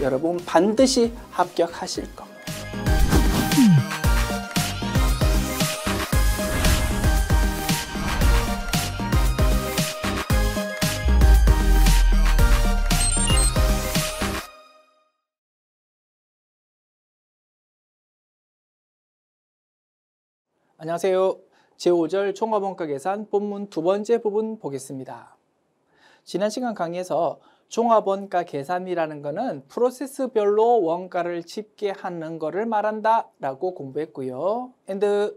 여러분 반드시 합격하실 겁니다. 안녕하세요. 제5절 총합원가 계산 본문 두 번째 부분 보겠습니다. 지난 시간 강의에서 종합원가 계산이라는 것은 프로세스별로 원가를 집계하는 것을 말한다 라고 공부했고요. and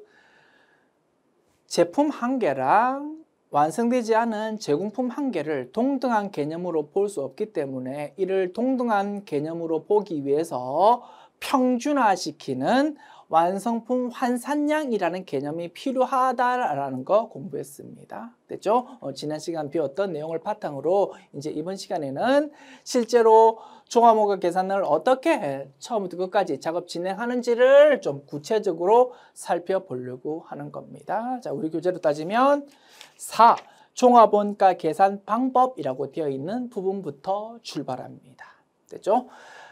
제품 한 개랑 완성되지 않은 제공품 한 개를 동등한 개념으로 볼 수 없기 때문에 이를 동등한 개념으로 보기 위해서 평준화시키는 완성품 환산량이라는 개념이 필요하다라는 거 공부했습니다. 됐죠? 어, 지난 시간 배웠던 내용을 바탕으로 이제 이번 시간에는 실제로 종합원가 계산을 어떻게 처음부터 끝까지 작업 진행하는지를 좀 구체적으로 살펴보려고 하는 겁니다. 자, 우리 교재로 따지면 4. 종합원가 계산 방법이라고 되어 있는 부분부터 출발합니다. 됐죠?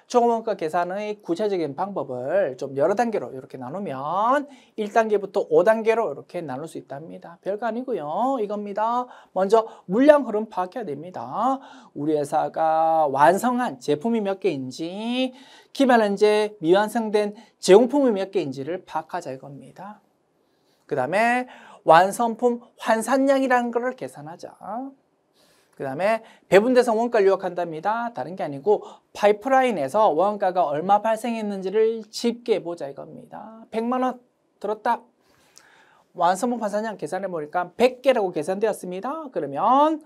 총원가 계산의 구체적인 방법을 좀 여러 단계로 이렇게 나누면 1단계부터 5단계로 이렇게 나눌 수 있답니다. 별거 아니고요. 이겁니다. 먼저 물량 흐름 파악해야 됩니다. 우리 회사가 완성한 제품이 몇 개인지 기말 현재 미완성된 제공품이 몇 개인지를 파악하자 이겁니다. 그 다음에 완성품 환산량이라는 것을 계산하자. 그 다음에 배분대상 원가를 요약한답니다. 다른 게 아니고 파이프라인에서 원가가 얼마 발생했는지를 집게보자 이겁니다. 100만원 들었다. 완성품 환산량 계산해보니까 100개라고 계산되었습니다. 그러면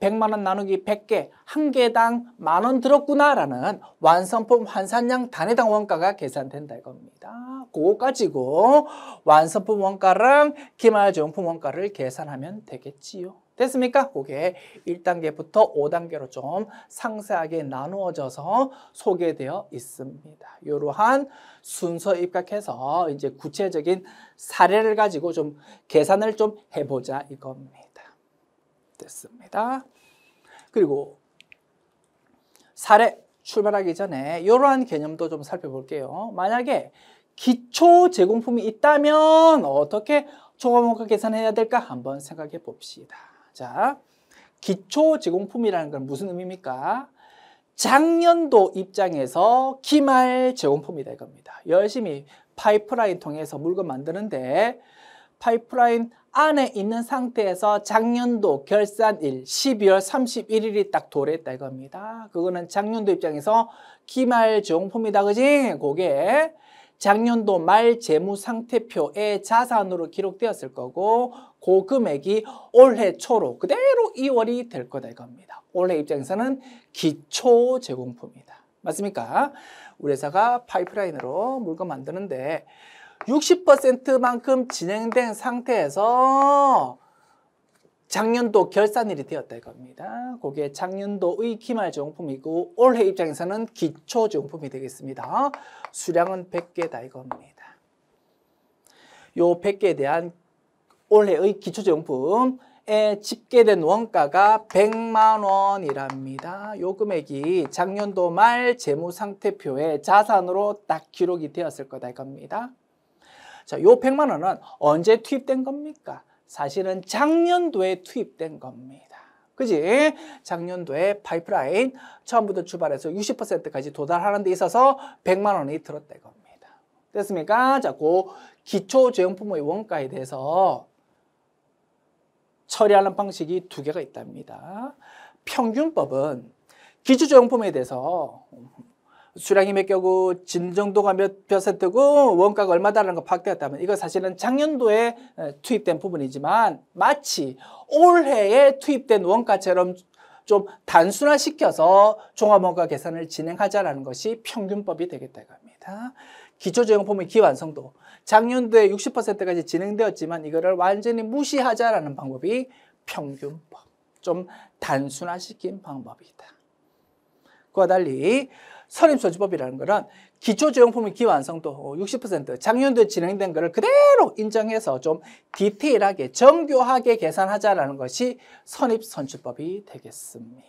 100만원 어, 나누기 100개, 한 개당 만원 들었구나라는 완성품 환산량 단위당 원가가 계산된다 이겁니다. 그거 가지고 완성품 원가랑 기말정품 원가를 계산하면 되겠지요. 됐습니까? 그게 1단계부터 5단계로 좀 상세하게 나누어져서 소개되어 있습니다. 이러한 순서 입각해서 이제 구체적인 사례를 가지고 좀 계산을 좀 해보자 이겁니다. 됐습니다. 그리고 사례 출발하기 전에 이러한 개념도 좀 살펴볼게요. 만약에 기초 제공품이 있다면 어떻게 초과목과 계산해야 될까 한번 생각해 봅시다. 자, 기초 제공품이라는 건 무슨 의미입니까? 작년도 입장에서 기말 제공품이다 이겁니다. 열심히 파이프라인 통해서 물건 만드는데 파이프라인 안에 있는 상태에서 작년도 결산일 12월 31일이 딱 도래했다 이겁니다. 그거는 작년도 입장에서 기말 제공품이다 그지? 그게 작년도 말 재무 상태표의 자산으로 기록되었을 거고 고 금액이 올해 초로 그대로 2월이 될 거다 이겁니다. 올해 입장에서는 기초 제공품이다. 맞습니까? 우리 회사가 파이프라인으로 물건 만드는데 60%만큼 진행된 상태에서 작년도 결산일이 되었다 이겁니다. 그게 작년도의 기말 제공품이고 올해 입장에서는 기초 제공품이 되겠습니다. 수량은 100개다 이겁니다. 요 100개에 대한 올해의 기초제용품에 집계된 원가가 100만 원이랍니다. 요 금액이 작년도 말 재무상태표에 자산으로 딱 기록이 되었을 거다 이겁니다. 자, 요 100만 원은 언제 투입된 겁니까? 사실은 작년도에 투입된 겁니다. 그지? 작년도에 파이프라인 처음부터 출발해서 60%까지 도달하는 데 있어서 100만 원이 들었다 이겁니다. 됐습니까? 자, 고 기초제용품의 원가에 대해서 처리하는 방식이 두 개가 있답니다. 평균법은 기초조용품에 대해서 수량이 몇 개고 진정도가 몇 퍼센트고 원가가 얼마다라는 거 파악되었다면 이거 사실은 작년도에 투입된 부분이지만 마치 올해에 투입된 원가처럼 좀 단순화시켜서 종합원가 계산을 진행하자라는 것이 평균법이 되겠다고 합니다. 기초조용품의 기완성도 작년도에 60%까지 진행되었지만 이거를 완전히 무시하자라는 방법이 평균법, 좀 단순화시킨 방법이다. 그와 달리 선임소지법이라는 것은 기초조형품의 기완성도 60% 작년도에 진행된 것을 그대로 인정해서 좀 디테일하게 정교하게 계산하자라는 것이 선입선출법이 되겠습니다.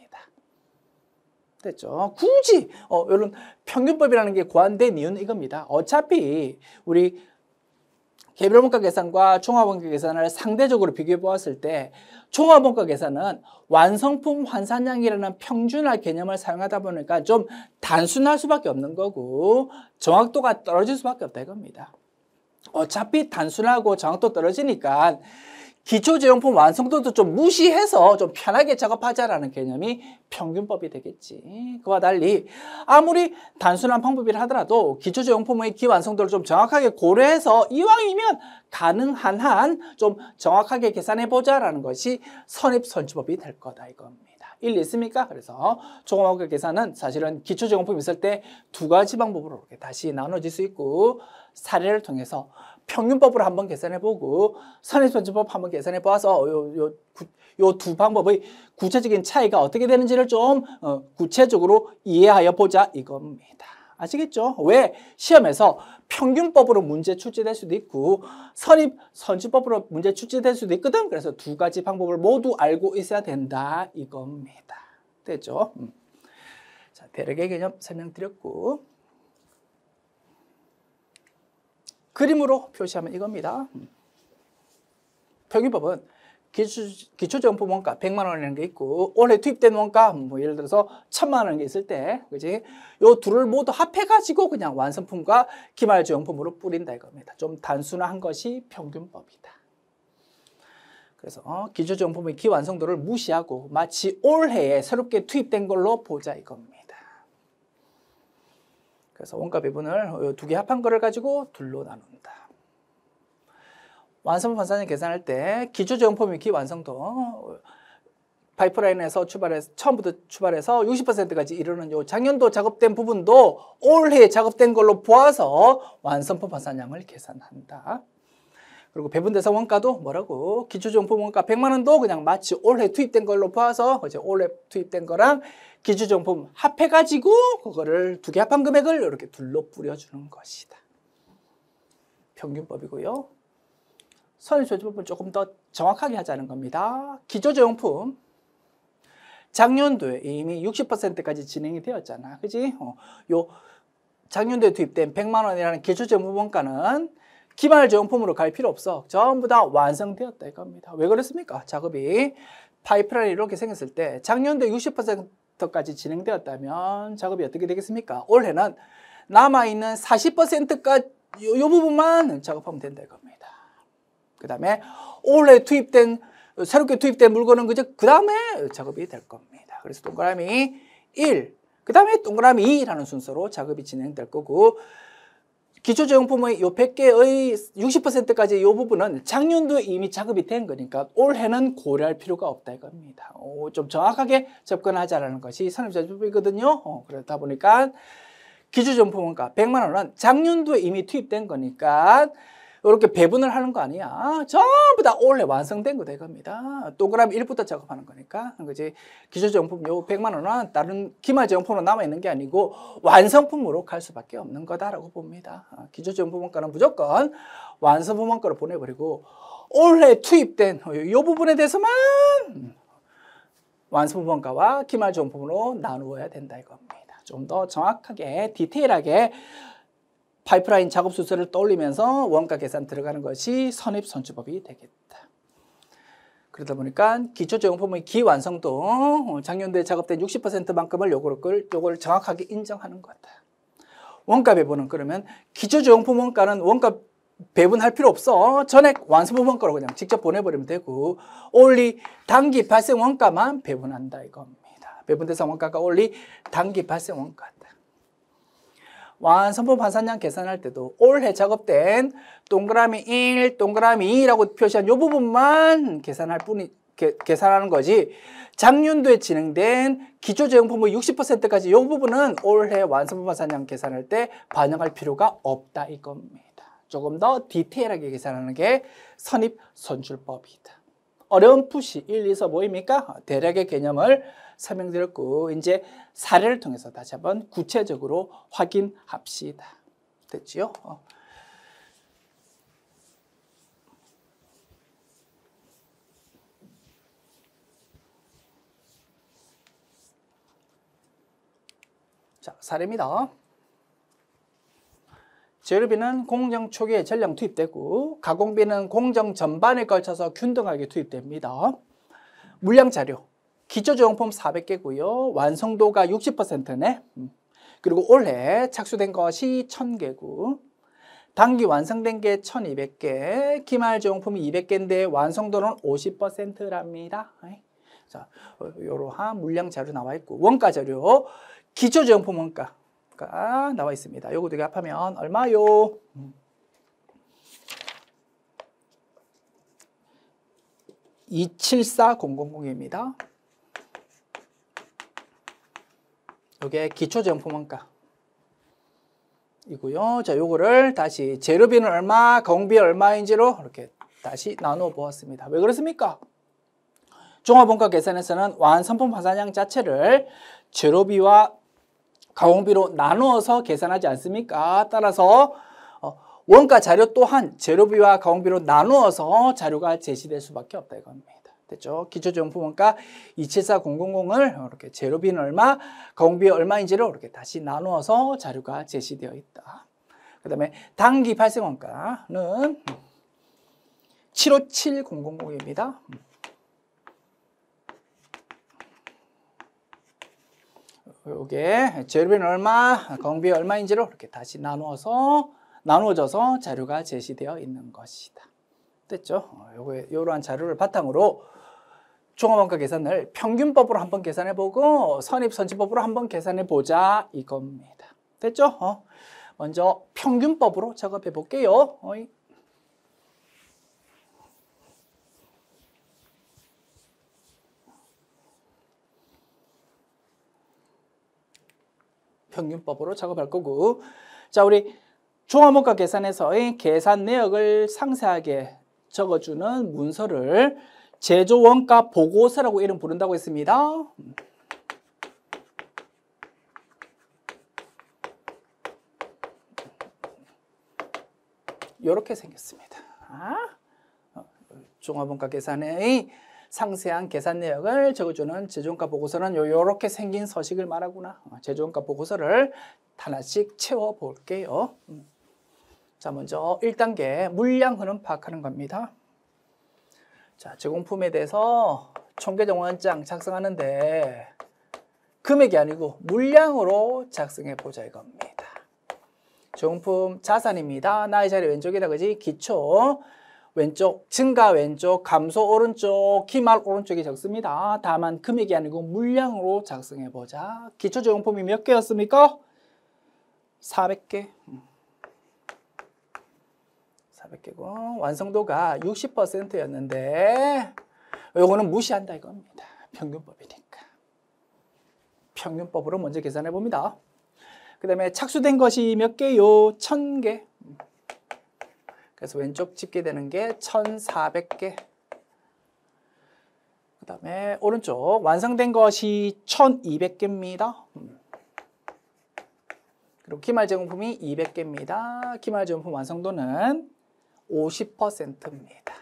됐죠. 굳이 어, 이런 평균법이라는 게 고안된 이유는 이겁니다. 어차피 우리 개별 원가 계산과 총합 원가 계산을 상대적으로 비교해 보았을 때총합 원가 계산은 완성품 환산량이라는 평준화 개념을 사용하다 보니까 좀 단순할 수밖에 없는 거고 정확도가 떨어질 수밖에 없다 이겁니다. 어차피 단순하고 정확도 떨어지니까 기초제용품 완성도도 좀 무시해서 좀 편하게 작업하자라는 개념이 평균법이 되겠지. 그와 달리 아무리 단순한 방법이라 하더라도 기초제용품의 기완성도를 좀 정확하게 고려해서 이왕이면 가능한 한 좀 정확하게 계산해보자라는 것이 선입선출법이될 거다 이겁니다. 일리 있습니까? 그래서 조금학교 계산은 사실은 기초제공품 이 있을 때 두 가지 방법으로 이렇게 다시 나눠질 수 있고 사례를 통해서 평균법으로 한번 계산해보고 선입선지법 한번 계산해보아서 요, 요, 요 두 방법의 구체적인 차이가 어떻게 되는지를 좀 어, 구체적으로 이해하여 보자 이겁니다. 아시겠죠? 왜 시험에서 평균법으로 문제 출제될 수도 있고 선입 선출법으로 문제 출제될 수도 있거든. 그래서 두 가지 방법을 모두 알고 있어야 된다 이겁니다. 됐죠? 음. 자, 대략의 개념 설명드렸고 그림으로 표시하면 이겁니다. 표기법은 기초, 기초정보 원가 100만 원이라는 게 있고 올해 투입된 원가 뭐 예를 들어서 1000만 원이 있을 때 그지? 요 둘을 모두 합해 가지고 그냥 완성품과 기말조형품으로 뿌린다 이겁니다. 좀단순한 것이 평균법이다. 그래서 어, 기초정보의 기완성도를 무시하고 마치 올해에 새롭게 투입된 걸로 보자 이겁니다. 그래서 원가 배분을 어, 두개 합한 거를 가지고 둘로 나눕니다. 완성 반사량 계산할 때 기초 정품 위키 완성도 어, 파이프라인에서 출발해서 처음부터 출발해서 60%까지 이르는 요 작년도 작업된 부분도 올해 작업된 걸로 보아서 완성품 반사량을 계산한다. 그리고 배분대서 원가도 뭐라고 기초정품 원가 100만 원도 그냥 마치 올해 투입된 걸로 봐서 이제 올해 투입된 거랑 기초정품 합해가지고 그거를 두 개 합한 금액을 이렇게 둘러 뿌려주는 것이다. 평균법이고요. 선입소지법을 조금 더 정확하게 하자는 겁니다. 기초정품 작년도에 이미 60%까지 진행이 되었잖아. 그지? 어, 요 작년도에 투입된 100만 원이라는 기초정품 원가는 기말 저용품으로 갈 필요 없어. 전부 다 완성되었다 이겁니다. 왜 그렇습니까? 작업이 파이프라인이 렇게 생겼을 때 작년도 60%까지 진행되었다면 작업이 어떻게 되겠습니까? 올해는 남아있는 40%까지 요, 부분만 작업하면 된다 이겁니다. 그 다음에 올해 투입된 새롭게 투입된 물건은 그저 그 다음에 작업이 될 겁니다. 그래서 동그라미 1, 그 다음에 동그라미 2라는 순서로 작업이 진행될 거고 기초재정품의 요 100개의 60%까지 요 부분은 작년도에 이미 작업이 된 거니까 올해는 고려할 필요가 없다 이겁니다. 오, 좀 정확하게 접근하자라는 것이 산업자주부이거든요 어, 그렇다 보니까 기초재정품원가 100만 원은 작년도에 이미 투입된 거니까 이렇게 배분을 하는 거 아니야. 전부 다 원래 완성된 거 대겁니다. 동그라미 1부터 작업하는 거니까. 그지 기초제품요 100만 원은 다른 기말제품으로 남아있는 게 아니고 완성품으로 갈 수밖에 없는 거다라고 봅니다. 아, 기초제품원가는 무조건 완성품원가로 보내버리고 올해 투입된 요 부분에 대해서만 완성품원가와 기말제품으로 나누어야 된다 이겁니다. 좀 더 정확하게 디테일하게 파이프라인 작업 수서를 떠올리면서 원가 계산 들어가는 것이 선입선주법이 되겠다. 그러다 보니까 기초제공품의 기완성도 작년도에 작업된 60%만큼을 요거를 요걸 정확하게 인정하는 거다. 원가 배분은 그러면 기초제공품 원가는 원가 배분할 필요 없어. 전액 완성품 원가로 그냥 직접 보내버리면 되고 올리 단기 발생 원가만 배분한다 이겁니다. 배분 대상 원가가 올리 단기 발생 원가. 완성품 반사량 계산할 때도 올해 작업된 동그라미 1, 동그라미 2라고 표시한 요 부분만 계산할 뿐이 게, 계산하는 거지 작년도에 진행된 기초재용품의 60%까지 요 부분은 올해 완성품 반사량 계산할 때 반영할 필요가 없다 이겁니다. 조금 더 디테일하게 계산하는 게 선입 선출법이다. 어렴풋이 1, 2서 보입니까? 어, 대략의 개념을 설명드렸고 이제 사례를 통해서 다시 한번 구체적으로 확인합시다. 됐지요? 어. 자, 사례입니다. 재료비는 공정 초기에 전량 투입되고 가공비는 공정 전반에 걸쳐서 균등하게 투입됩니다. 물량 자료, 기초조형품 400개고요. 완성도가 60%네. 음. 그리고 올해 착수된 것이 1000개고 단기 완성된 게 1200개, 기말 조형품이 200개인데 완성도는 50%랍니다. 자, 이러한 어, 물량 자료 나와 있고 원가 자료, 기초 조형품 원가 가치가 나와 있습니다. 요거 되게 합하면 얼마요? 274000입니다. 이게 기초정품원가 이고요. 자, 요거를 다시 재료비는 얼마, 공비 얼마인지로 이렇게 다시 나누어 보았습니다. 왜 그렇습니까? 종합원가 계산에서는 완성품화산량 자체를 재료비와 가공비로 나누어서 계산하지 않습니까? 따라서 어, 원가 자료 또한 재료비와 가공비로 나누어서 자료가 제시될 수밖에 없다 이겁니다. 됐죠? 기초정품원가 274000을 이렇게 재료비는 얼마, 가공비 얼마인지를 이렇게 다시 나누어서 자료가 제시되어 있다. 그 다음에 당기 발생원가는 757000입니다. 요게 재료비는 얼마, 공비 얼마인지로 이렇게 다시 나누어서 나누어져서 자료가 제시되어 있는 것이다. 됐죠? 어, 요거 요러한 자료를 바탕으로 종합원가 계산을 평균법으로 한번 계산해보고 선입선지법으로 한번 계산해보자 이겁니다. 됐죠? 어. 먼저 평균법으로 작업해볼게요. 어이. 평균법으로 작업할 거고 자 우리 종합원가 계산에서 의 계산 내역을 상세하게 적어주는 문서를 제조원가 보고서라고 이름 부른다고 했습니다. 이렇게 생겼습니다. 어, 종합원가 계산의 상세한 계산 내역을 적어주는 재정가 보고서는 요렇게 생긴 서식을 말하구나. 어, 재정가 보고서를 하나씩 채워볼게요. 음. 자, 먼저 1단계 물량 흐름 파악하는 겁니다. 자, 제공품에 대해서 총계정원장 작성하는데 금액이 아니고 물량으로 작성해 보자 이겁니다. 제공품 자산입니다. 나의 자리 왼쪽에다 그지? 기초 왼쪽 증가 왼쪽 감소 오른쪽 기말 오른쪽이 적습니다. 다만 금액이 아니고 물량으로 작성해보자. 기초제공품이 몇 개였습니까? 400개. 400개고 음. 완성도가 60%였는데 요거는 무시한다 이겁니다. 평균법이니까. 평균법으로 먼저 계산해 봅니다. 그 다음에 착수된 것이 몇 개요? 1000개. 그래서 왼쪽 집계되는 게 1,400개. 그 다음에 오른쪽 완성된 것이 1,200개입니다. 음. 그리고 기말 제공품이 200개입니다. 기말 제공품 완성도는 50%입니다.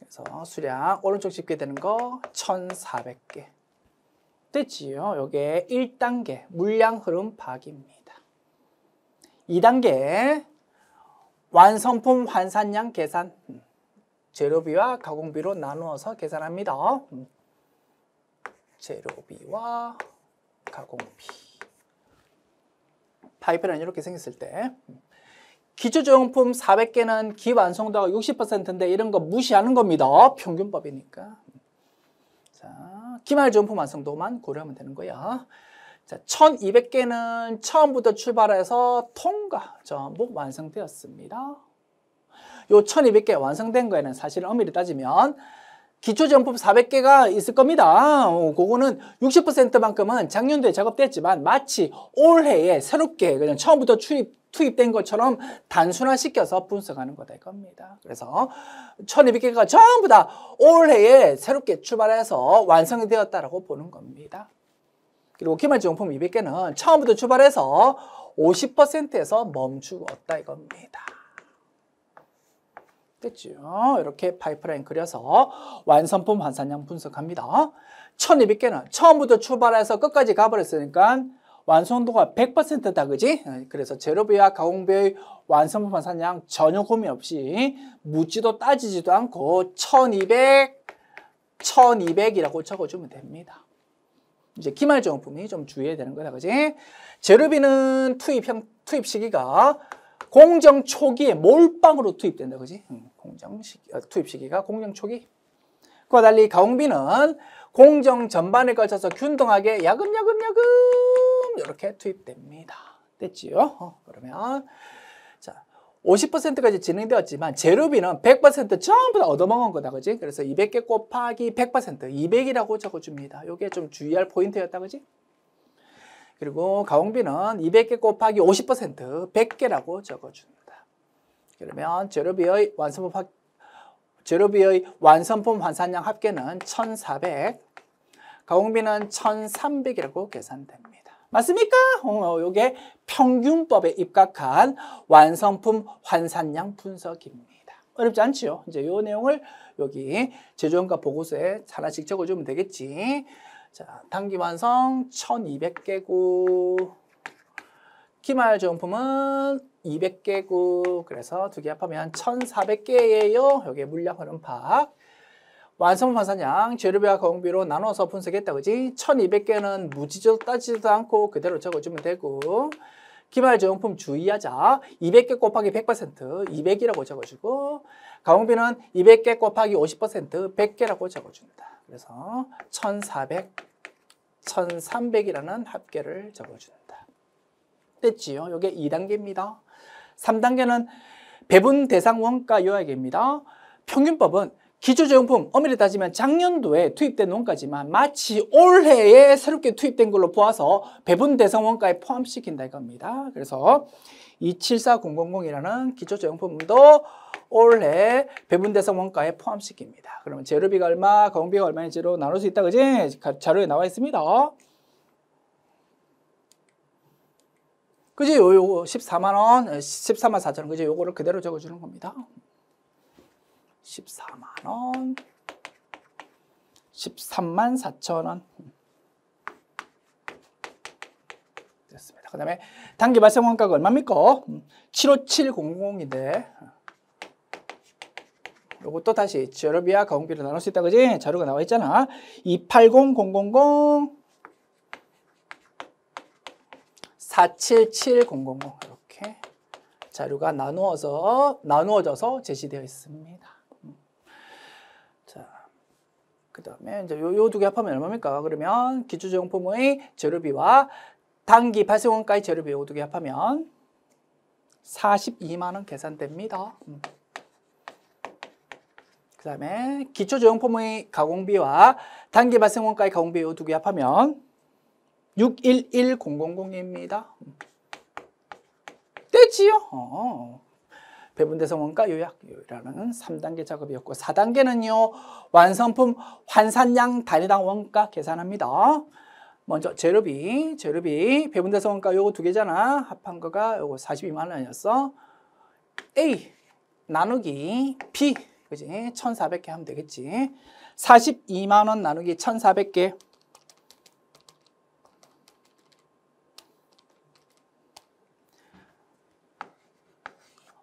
그래서 수량 오른쪽 집계되는 거 1,400개. 됐지요? 요게 1단계 물량 흐름 파악입니다. 2단계 완성품 환산량 계산 음. 재료비와 가공비로 나누어서 계산합니다. 음. 재료비와 가공비 파이프라인 이렇게 생겼을 때 음. 기초조용품 400개는 기완성도가 60%인데 이런 거 무시하는 겁니다. 평균법이니까 자, 기말조용품 완성도만 고려하면 되는 거야. 자, 1200개는 처음부터 출발해서 통과 전복 완성되었습니다. 요 1200개 완성된 거에는 사실 엄밀히 따지면 기초정품 400개가 있을 겁니다. 어, 그거는 60%만큼은 작년도에 작업됐지만 마치 올해에 새롭게 그냥 처음부터 출입, 투입된 것처럼 단순화시켜서 분석하는 거다 겁니다 그래서 1200개가 전부 다 올해에 새롭게 출발해서 완성이 되었다고 보는 겁니다. 그리고 기말지원품 200개는 처음부터 출발해서 50%에서 멈추었다 이겁니다. 됐죠? 이렇게 파이프라인 그려서 완성품 환산량 분석합니다. 1200개는 처음부터 출발해서 끝까지 가버렸으니까 완성도가 100%다 그지? 그래서 재료비와 가공비의 완성품 환산량 전혀 고민 없이 묻지도 따지지도 않고 1200, 1200이라고 적어주면 됩니다. 이제 기말정품이 좀 주의해야 되는 거다, 그지? 제르비는 투입 형, 투입 시기가 공정 초기에 몰빵으로 투입된다, 그지? 음, 공정 시기, 어, 투입 시기가 공정 초기. 그와 달리 가홍비는 공정 전반에 걸쳐서 균등하게 야금야금야금 이렇게 투입됩니다. 됐지요? 어, 그러면 50%까지 진행되었지만 재료비는 100% 전부 다 얻어먹은 거다 그지? 그래서 200개 곱하기 100% 200이라고 적어줍니다. 이게 좀 주의할 포인트였다 그지? 그리고 가공비는 200개 곱하기 50% 100개라고 적어준다. 그러면 재료비의 완성품 합, 재료비의 완성품 환산량 합계는 1400 가공비는 1300이라고 계산됩니다. 맞습니까? 어, 요게 평균법에 입각한 완성품 환산량 분석입니다. 어렵지 않죠요 이제 요 내용을 여기 제조원가 보고서에 하나 씩 적어주면 되겠지. 자, 단기 완성 1200개고 기말 정품은 2 0 0개구 그래서 두 개 합하면 1400개예요. 여기 물량 흐름 파악. 완성 환산량, 재료비와 가 공비로 나눠서 분석했다 그지? 1200개는 무지도 따지지도 않고 그대로 적어주면 되고 기말저용품 주의하자 200개 곱하기 100% 200이라고 적어주고 가공비는 200개 곱하기 50% 100개라고 적어준다 그래서 1400, 1300이라는 합계를 적어준다 됐지요? 이게 2단계입니다 3단계는 배분 대상 원가 요약입니다 평균법은 기초제용품 엄밀히 따지면 작년도에 투입된 원가지만 마치 올해에 새롭게 투입된 걸로 보아서 배분 대상 원가에 포함시킨다 이겁니다. 그래서 274000이라는 기초제용품도 올해 배분 대상 원가에 포함시킵니다. 그러면 재료비가 얼마, 가공비가 얼마인지로 나눌 수 있다 그지? 자료에 나와 있습니다. 그지? 요, 요 14만 원, 14만 4천 원 그지? 요거를 그대로 적어주는 겁니다. 14만 원, 13만 4천 원. 됐습니다. 그 다음에 단기 발생 원가가 얼마입니까? 75700인데 음, 요것도 다시 지료비와 가공비를 나눌 수 있다 그지? 자료가 나와 있잖아. 280000 477000 이렇게 자료가 나누어서 나누어져서 제시되어 있습니다. 그 다음에 이제 요, 두 개 합하면 얼마입니까? 그러면 기초정품의 재료비와 단기 발생원가의 재료비 요 두 개 합하면 42만원 계산됩니다. 음. 그 다음에 기초조형품의 가공비와 단기 발생원가의 가공비 요 두 개 합하면 611000입니다. 음. 지요 어. 배분대성 원가 요약이라는 3단계 작업이었고 4단계는요. 완성품 환산량 단위당 원가 계산합니다. 먼저 재료비, 재료비 배분대성 원가 요거 두 개잖아. 합한 거가 요거 42만 원이었어. A 나누기 B 그지? 1400개 하면 되겠지. 42만 원 나누기 1400개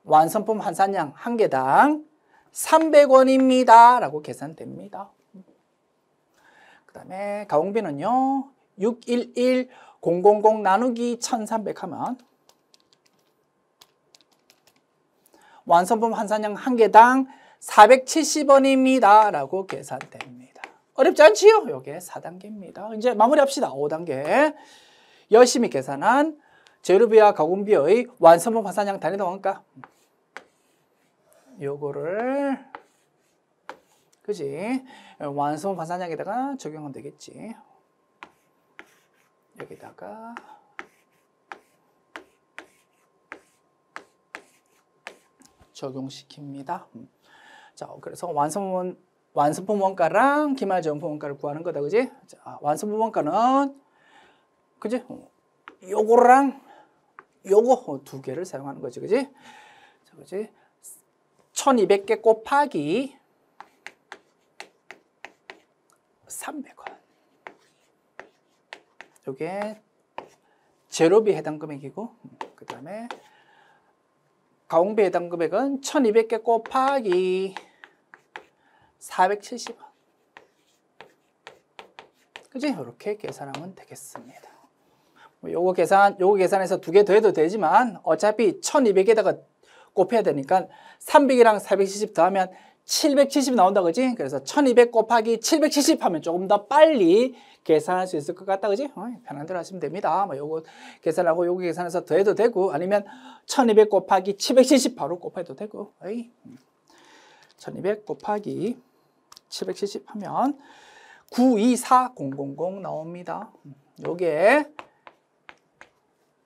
완성품 환산량 한 개당 300원입니다. 라고 계산됩니다. 그 다음에 가공비는요. 611 000 나누기 1300 하면 완성품 환산량 한 개당 470원입니다. 라고 계산됩니다. 어렵지 않지요? 요게 4단계입니다. 이제 마무리합시다. 5단계. 열심히 계산한 재료비와 가공비의 완성품 환산량 단위당 원가. 요거를 그지 완성 반사량에다가 적용하면 되겠지 여기다가 적용시킵니다. 음. 자, 그래서 완성본 완성본 원가랑 기말전 원가를 구하는 거다, 그지? 자, 완성품 원가는 그지? 어, 요거랑 요거 두 개를 사용하는 거지, 그지? 자, 그지? 1200개 곱하기 300원. 요게 제로비 해당 금액이고 그 다음에 가공비 해당 금액은 1200개 곱하기 470원 그지? 이렇게 계산하면 되겠습니다 뭐 요거 계산, 요거 계산해서 두 개 더해도 되지만 어차피 1200에다가 곱해야 되니까 300이랑 470 더하면 770 나온다 그지? 그래서 1200 곱하기 770 하면 조금 더 빨리 계산할 수 있을 것 같다 그지? 어, 편한 대로 하시면 됩니다. 뭐 요거 계산하고 요거 계산해서 더해도 되고 아니면 1200 곱하기 770 바로 곱해도 되고 어이. 1200 곱하기 770 하면 924000 나옵니다. 요게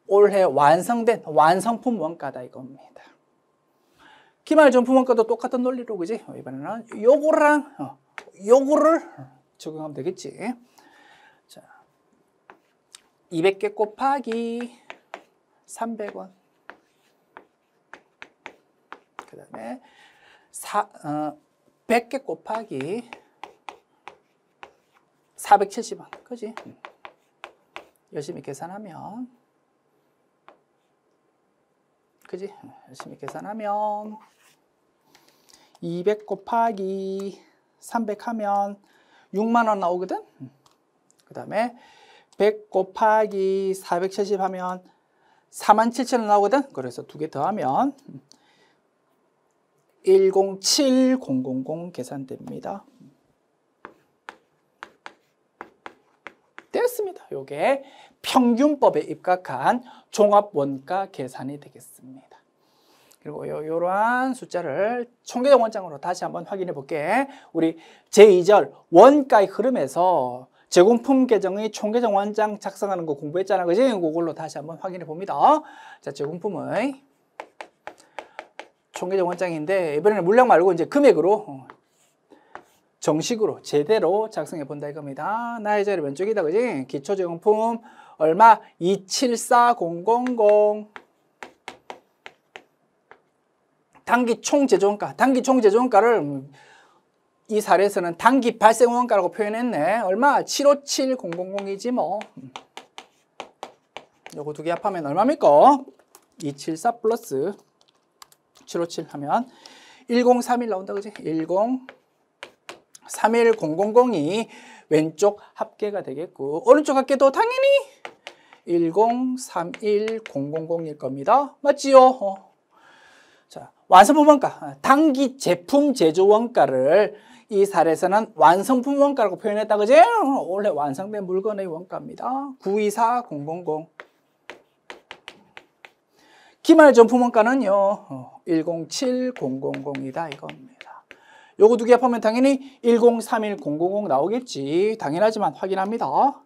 올해 완성된 완성품 원가다 이겁니다. 기말 전품원가도 똑같은 논리로 그지? 어, 이번에는 요거랑 어, 요거를 어, 적용하면 되겠지. 자, 200개 곱하기 300원. 그 다음에 어, 100개 곱하기 470원. 그지? 음. 열심히 계산하면 그지? 음, 열심히 계산하면 200 곱하기 300 하면 6만원 나오거든? 그 다음에 100 곱하기 470 하면 47,000원 나오거든? 그래서 두 개 더하면 107000 계산됩니다. 됐습니다. 요게 평균법에 입각한 종합원가 계산이 되겠습니다. 그리고 요, 요러한 숫자를 총계적 원장으로 다시 한번 확인해 볼게. 우리 제2절 원가의 흐름에서 제공품 계정의 총계정 원장 작성하는 거 공부했잖아. 그지? 그걸로 다시 한번 확인해 봅니다. 자, 제공품의 총계정 원장인데 이번에는 물량 말고 이제 금액으로 어, 정식으로 제대로 작성해 본다 이겁니다. 나의 자리 왼쪽이다. 그지? 기초제공품 얼마? 274000 단기 총재조원가, 단기 총재조원가를 이 사례에서는 단기 발생원가라고 표현했네. 얼마? 757000이지 뭐. 요거 두 개 합하면 얼마입니까? 274 플러스 757 하면 1031 나온다 그지? 1 0 3 1 0 0 0이 왼쪽 합계가 되겠고 오른쪽 합계도 당연히 1031000일 겁니다. 맞지요? 어. 완성품 원가, 단기 제품 제조 원가를 이 사례에서는 완성품 원가라고 표현했다 그지? 원래 완성된 물건의 원가입니다. 924000 기말 전품 원가는요. 107000이다 이겁니다. 요거 두 개 합하면 당연히 103100 나오겠지. 당연하지만 확인합니다.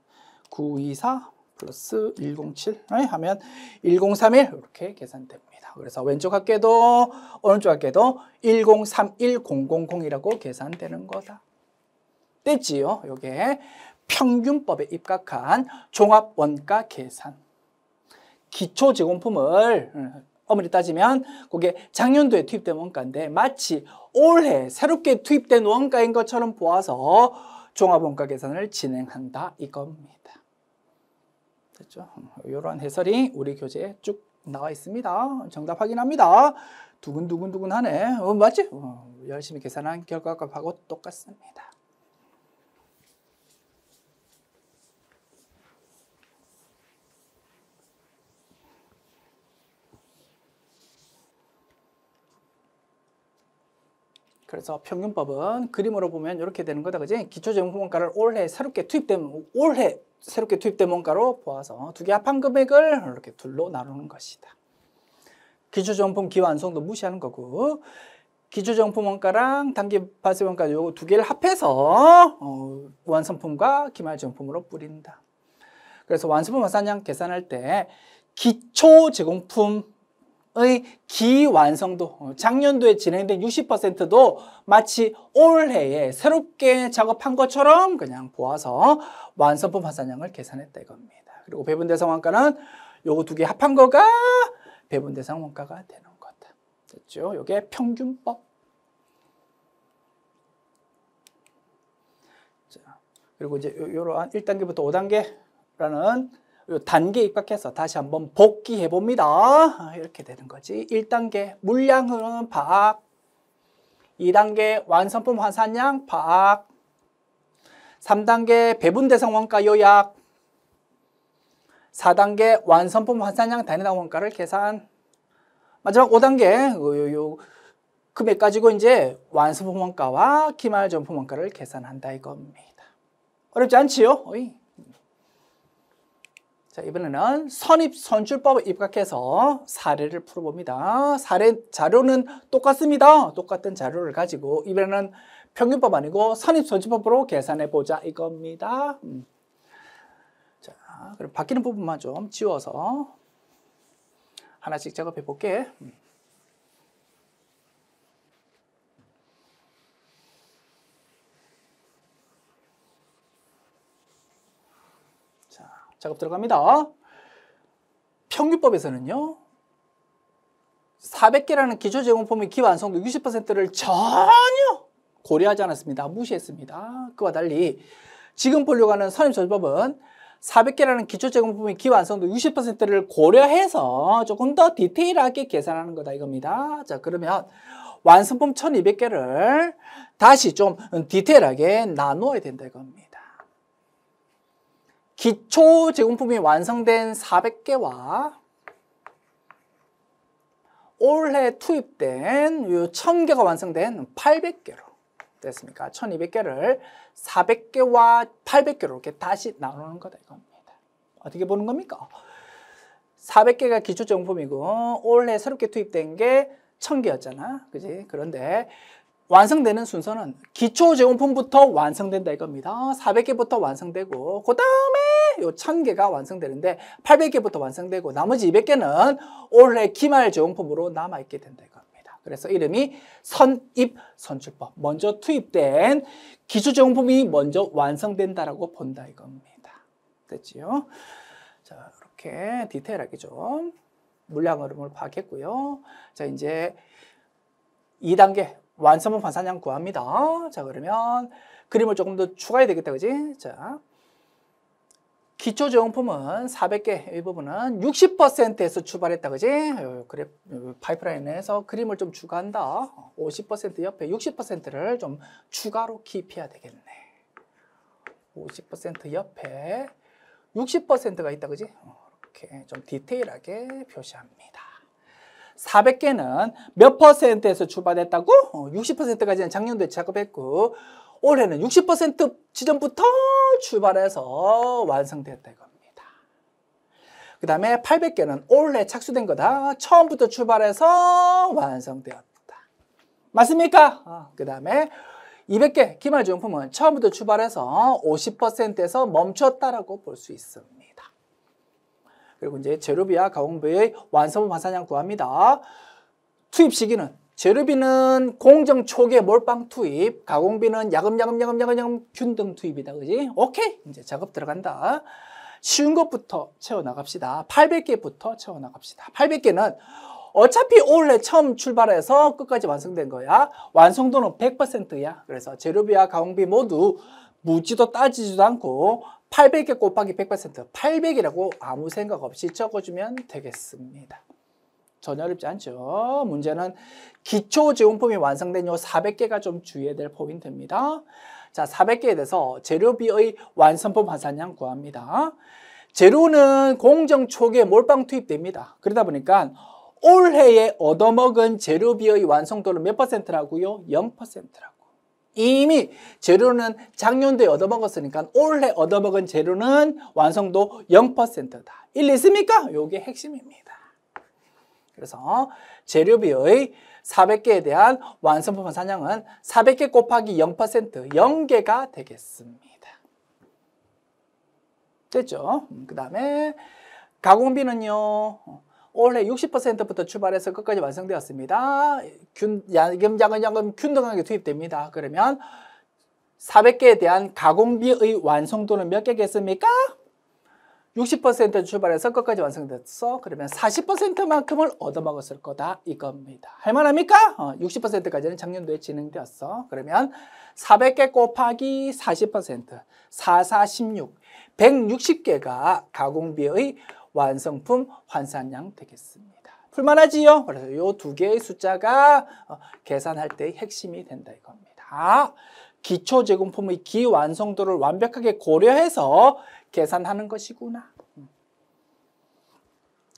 924 플러스 107 하면 1031 이렇게 계산됩니다. 그래서 왼쪽 합계도 오른쪽 합계도 1031000이라고 계산되는 거다. 됐지요? 이게 평균법에 입각한 종합원가 계산. 기초 제공품을 음, 어머니 따지면 그게 작년도에 투입된 원가인데 마치 올해 새롭게 투입된 원가인 것처럼 보아서 종합원가 계산을 진행한다 이겁니다. 됐죠. 이러한 해설이 우리 교재에 쭉 나와 있습니다. 정답 확인합니다. 두근두근두근 하네. 어, 맞지? 어, 열심히 계산한 결과값하고 똑같습니다. 그래서 평균법은 그림으로 보면 이렇게 되는 거다, 그지? 기초재무분과를 올해 새롭게 투입되면 올해 새롭게 투입된 원가로 보아서 두 개 합한 금액을 이렇게 둘로 나누는 것이다. 기초정품 기완성도 무시하는 거고 기초정품 원가랑 단기 발생 원가 요두 개를 합해서 어, 완성품과 기말정품으로 뿌린다. 그래서 완성품 완산량 계산할 때 기초 제공품 의 기완성도, 어, 작년도에 진행된 60%도 마치 올해에 새롭게 작업한 것처럼 그냥 보아서 완성품 화산량을 계산했다 이겁니다. 그리고 배분대상 원가는 요거 두 개 합한 거가 배분대상 원가가 되는 거다. 됐죠? 요게 평균법. 자, 그리고 이제 요러한 1단계부터 5단계라는 단계 입각해서 다시 한번 복귀해 봅니다. 아, 이렇게 되는 거지. 1단계 물량 흐름 파악, 2단계 완성품 환산량 파악, 3단계 배분 대상 원가 요약, 4단계 완성품 환산량 단위당 원가를 계산, 마지막 5단계 금액 가지고 이제 완성품 원가와 기말 전품 원가를 계산한다 이겁니다. 어렵지 않지요? 어이. 자, 이번에는 선입 선출법을 입각해서 사례를 풀어봅니다. 사례 자료는 똑같습니다. 똑같은 자료를 가지고 이번에는 평균법 아니고 선입 선출법으로 계산해 보자 이겁니다. 음. 자, 그럼 바뀌는 부분만 좀 지워서 하나씩 작업해 볼게. 음. 작업 들어갑니다. 평균법에서는요. 400개라는 기초 제공품의 기완성도 60%를 전혀 고려하지 않았습니다. 무시했습니다. 그와 달리 지금 보려고 하는 선임소법은 400개라는 기초 제공품의 기완성도 60%를 고려해서 조금 더 디테일하게 계산하는 거다 이겁니다. 자 그러면 완성품 1200개를 다시 좀 디테일하게 나누어야 된다 이겁니다. 기초 제공품이 완성된 400개와 올해 투입된 1000개가 완성된 800개로 됐습니까? 1200개를 400개와 800개로 이렇게 다시 나누는 거다 이겁니다. 어떻게 보는 겁니까? 400개가 기초 제공품이고 올해 새롭게 투입된 게 1000개였잖아. 그지? 그런데 완성되는 순서는 기초 제공품부터 완성된다 이겁니다. 400개부터 완성되고 그 다음에 요 1000개가 완성되는데 800개부터 완성되고 나머지 200개는 올해 기말 제공품으로 남아있게 된다 이겁니다. 그래서 이름이 선입 선출법. 먼저 투입된 기초 제공품이 먼저 완성된다라고 본다 이겁니다. 됐지요? 자, 이렇게 디테일하게 좀 물량 흐름을 파악했고요. 자, 이제 2단계 완성분 반사량 구합니다. 자 그러면 그림을 조금 더 추가해야 되겠다 그지? 자 기초 제용품은 400개 이 부분은 60%에서 출발했다 그지? 그래 파이프라인에서 그림을 좀 추가한다. 50% 옆에 60%를 좀 추가로 기해야 되겠네. 50% 옆에 60%가 있다 그지? 어, 이렇게 좀 디테일하게 표시합니다. 400개는 몇 퍼센트에서 출발했다고? 60%까지는 어, 작년도에 작업했고 올해는 60% 지점부터 출발해서 완성됐다 이겁니다. 그 다음에 800개는 올해 착수된 거다. 처음부터 출발해서 완성되었다. 맞습니까? 어, 그 다음에 200개 기말지원품은 처음부터 출발해서 50%에서 멈췄다라고 볼 수 있습니다. 그리고 이제 제르비아 가공부의 완성화산사 구합니다. 투입 시기는 제료비는 공정 초기에 몰빵 투입, 가공비는 야금 야금 야금 야금 야금 균등 투입이다. 그지? 오케이. 이제 작업 들어간다. 쉬운 것부터 채워 나갑시다. 800개부터 채워 나갑시다. 800개는 어차피 올해 처음 출발해서 끝까지 완성된 거야. 완성도는 100%야. 그래서 재료비와 가공비 모두 묻지도 따지지도 않고 8 0 0개 곱하기 100% 800이라고 아무 생각 없이 적어주면 되겠습니다. 전혀 어렵지 않죠. 문제는 기초 지원품이 완성된 요 400개가 좀 주의해야 될 포인트입니다. 자, 400개에 대해서 재료비의 완성품 환산량 구합니다. 재료는 공정 초기에 몰빵 투입됩니다. 그러다 보니까 올해에 얻어먹은 재료비의 완성도는 몇 퍼센트라고요? 0%라고. 이미 재료는 작년도에 얻어먹었으니까 올해 얻어먹은 재료는 완성도 0%다. 일리 있습니까? 이게 핵심입니다. 그래서 재료비의 400개에 대한 완성품 산량은 400개 곱하기 0% 0개가 되겠습니다. 됐죠? 음, 그 다음에 가공비는요. 올해 60%부터 출발해서 끝까지 완성되었습니다. 균, 야금, 야금, 야금 균등하게 투입됩니다. 그러면 400개에 대한 가공비의 완성도는 몇 개겠습니까? 60% 출발해서 끝까지 완성됐어. 그러면 40%만큼을 얻어먹었을 거다 이겁니다. 할만합니까? 어, 60%까지는 작년도에 진행되었어. 그러면 400개 곱하기 40%, 4, 4, 16, 160개가 가공비의 완성품 환산량 되겠습니다. 풀만하지요? 그래서 이두 개의 숫자가 어, 계산할 때 핵심이 된다 이겁니다. 기초 제공품의 기완성도를 완벽하게 고려해서 계산하는 것이구나. 음.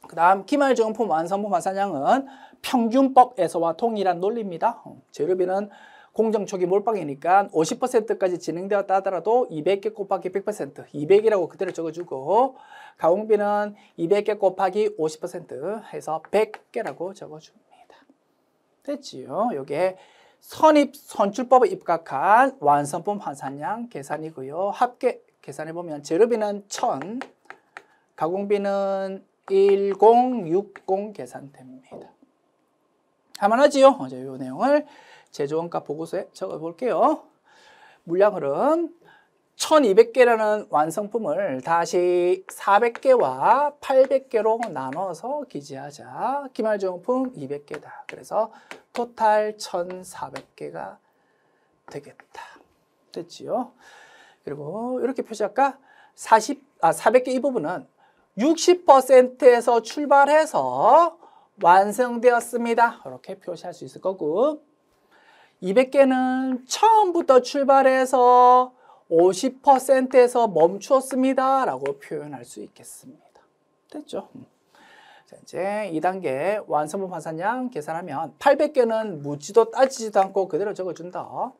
그 다음 기말 제공품 완성품 완산량은 평균법에서와 동일한 논리입니다. 어, 재료비는 공정 초기 몰빵이니까 50%까지 진행되었다 하더라도 200개 곱하기 100% 200이라고 그대로 적어주고 가공비는 200개 곱하기 50% 해서 100개라고 적어줍니다. 됐지요? 여기 선입, 선출법에 입각한 완성품 환산량 계산이고요. 합계 계산해보면 재료비는 1000, 가공비는 1060 계산됩니다. 할만하지요? 어제 이 내용을 제조원가 보고서에 적어볼게요. 물량 흐름 1200개라는 완성품을 다시 400개와 800개로 나눠서 기재하자. 기말정품 200개다. 그래서 토탈 1400개가 되겠다. 됐지요? 그리고 이렇게 표시할까? 40, 아, 400개 이 부분은 60%에서 출발해서 완성되었습니다. 이렇게 표시할 수 있을 거고 200개는 처음부터 출발해서 50%에서 멈추었습니다. 라고 표현할 수 있겠습니다. 됐죠? 자, 이제 2단계 완성분 환산량 계산하면 800개는 묻지도 따지지도 않고 그대로 적어준다.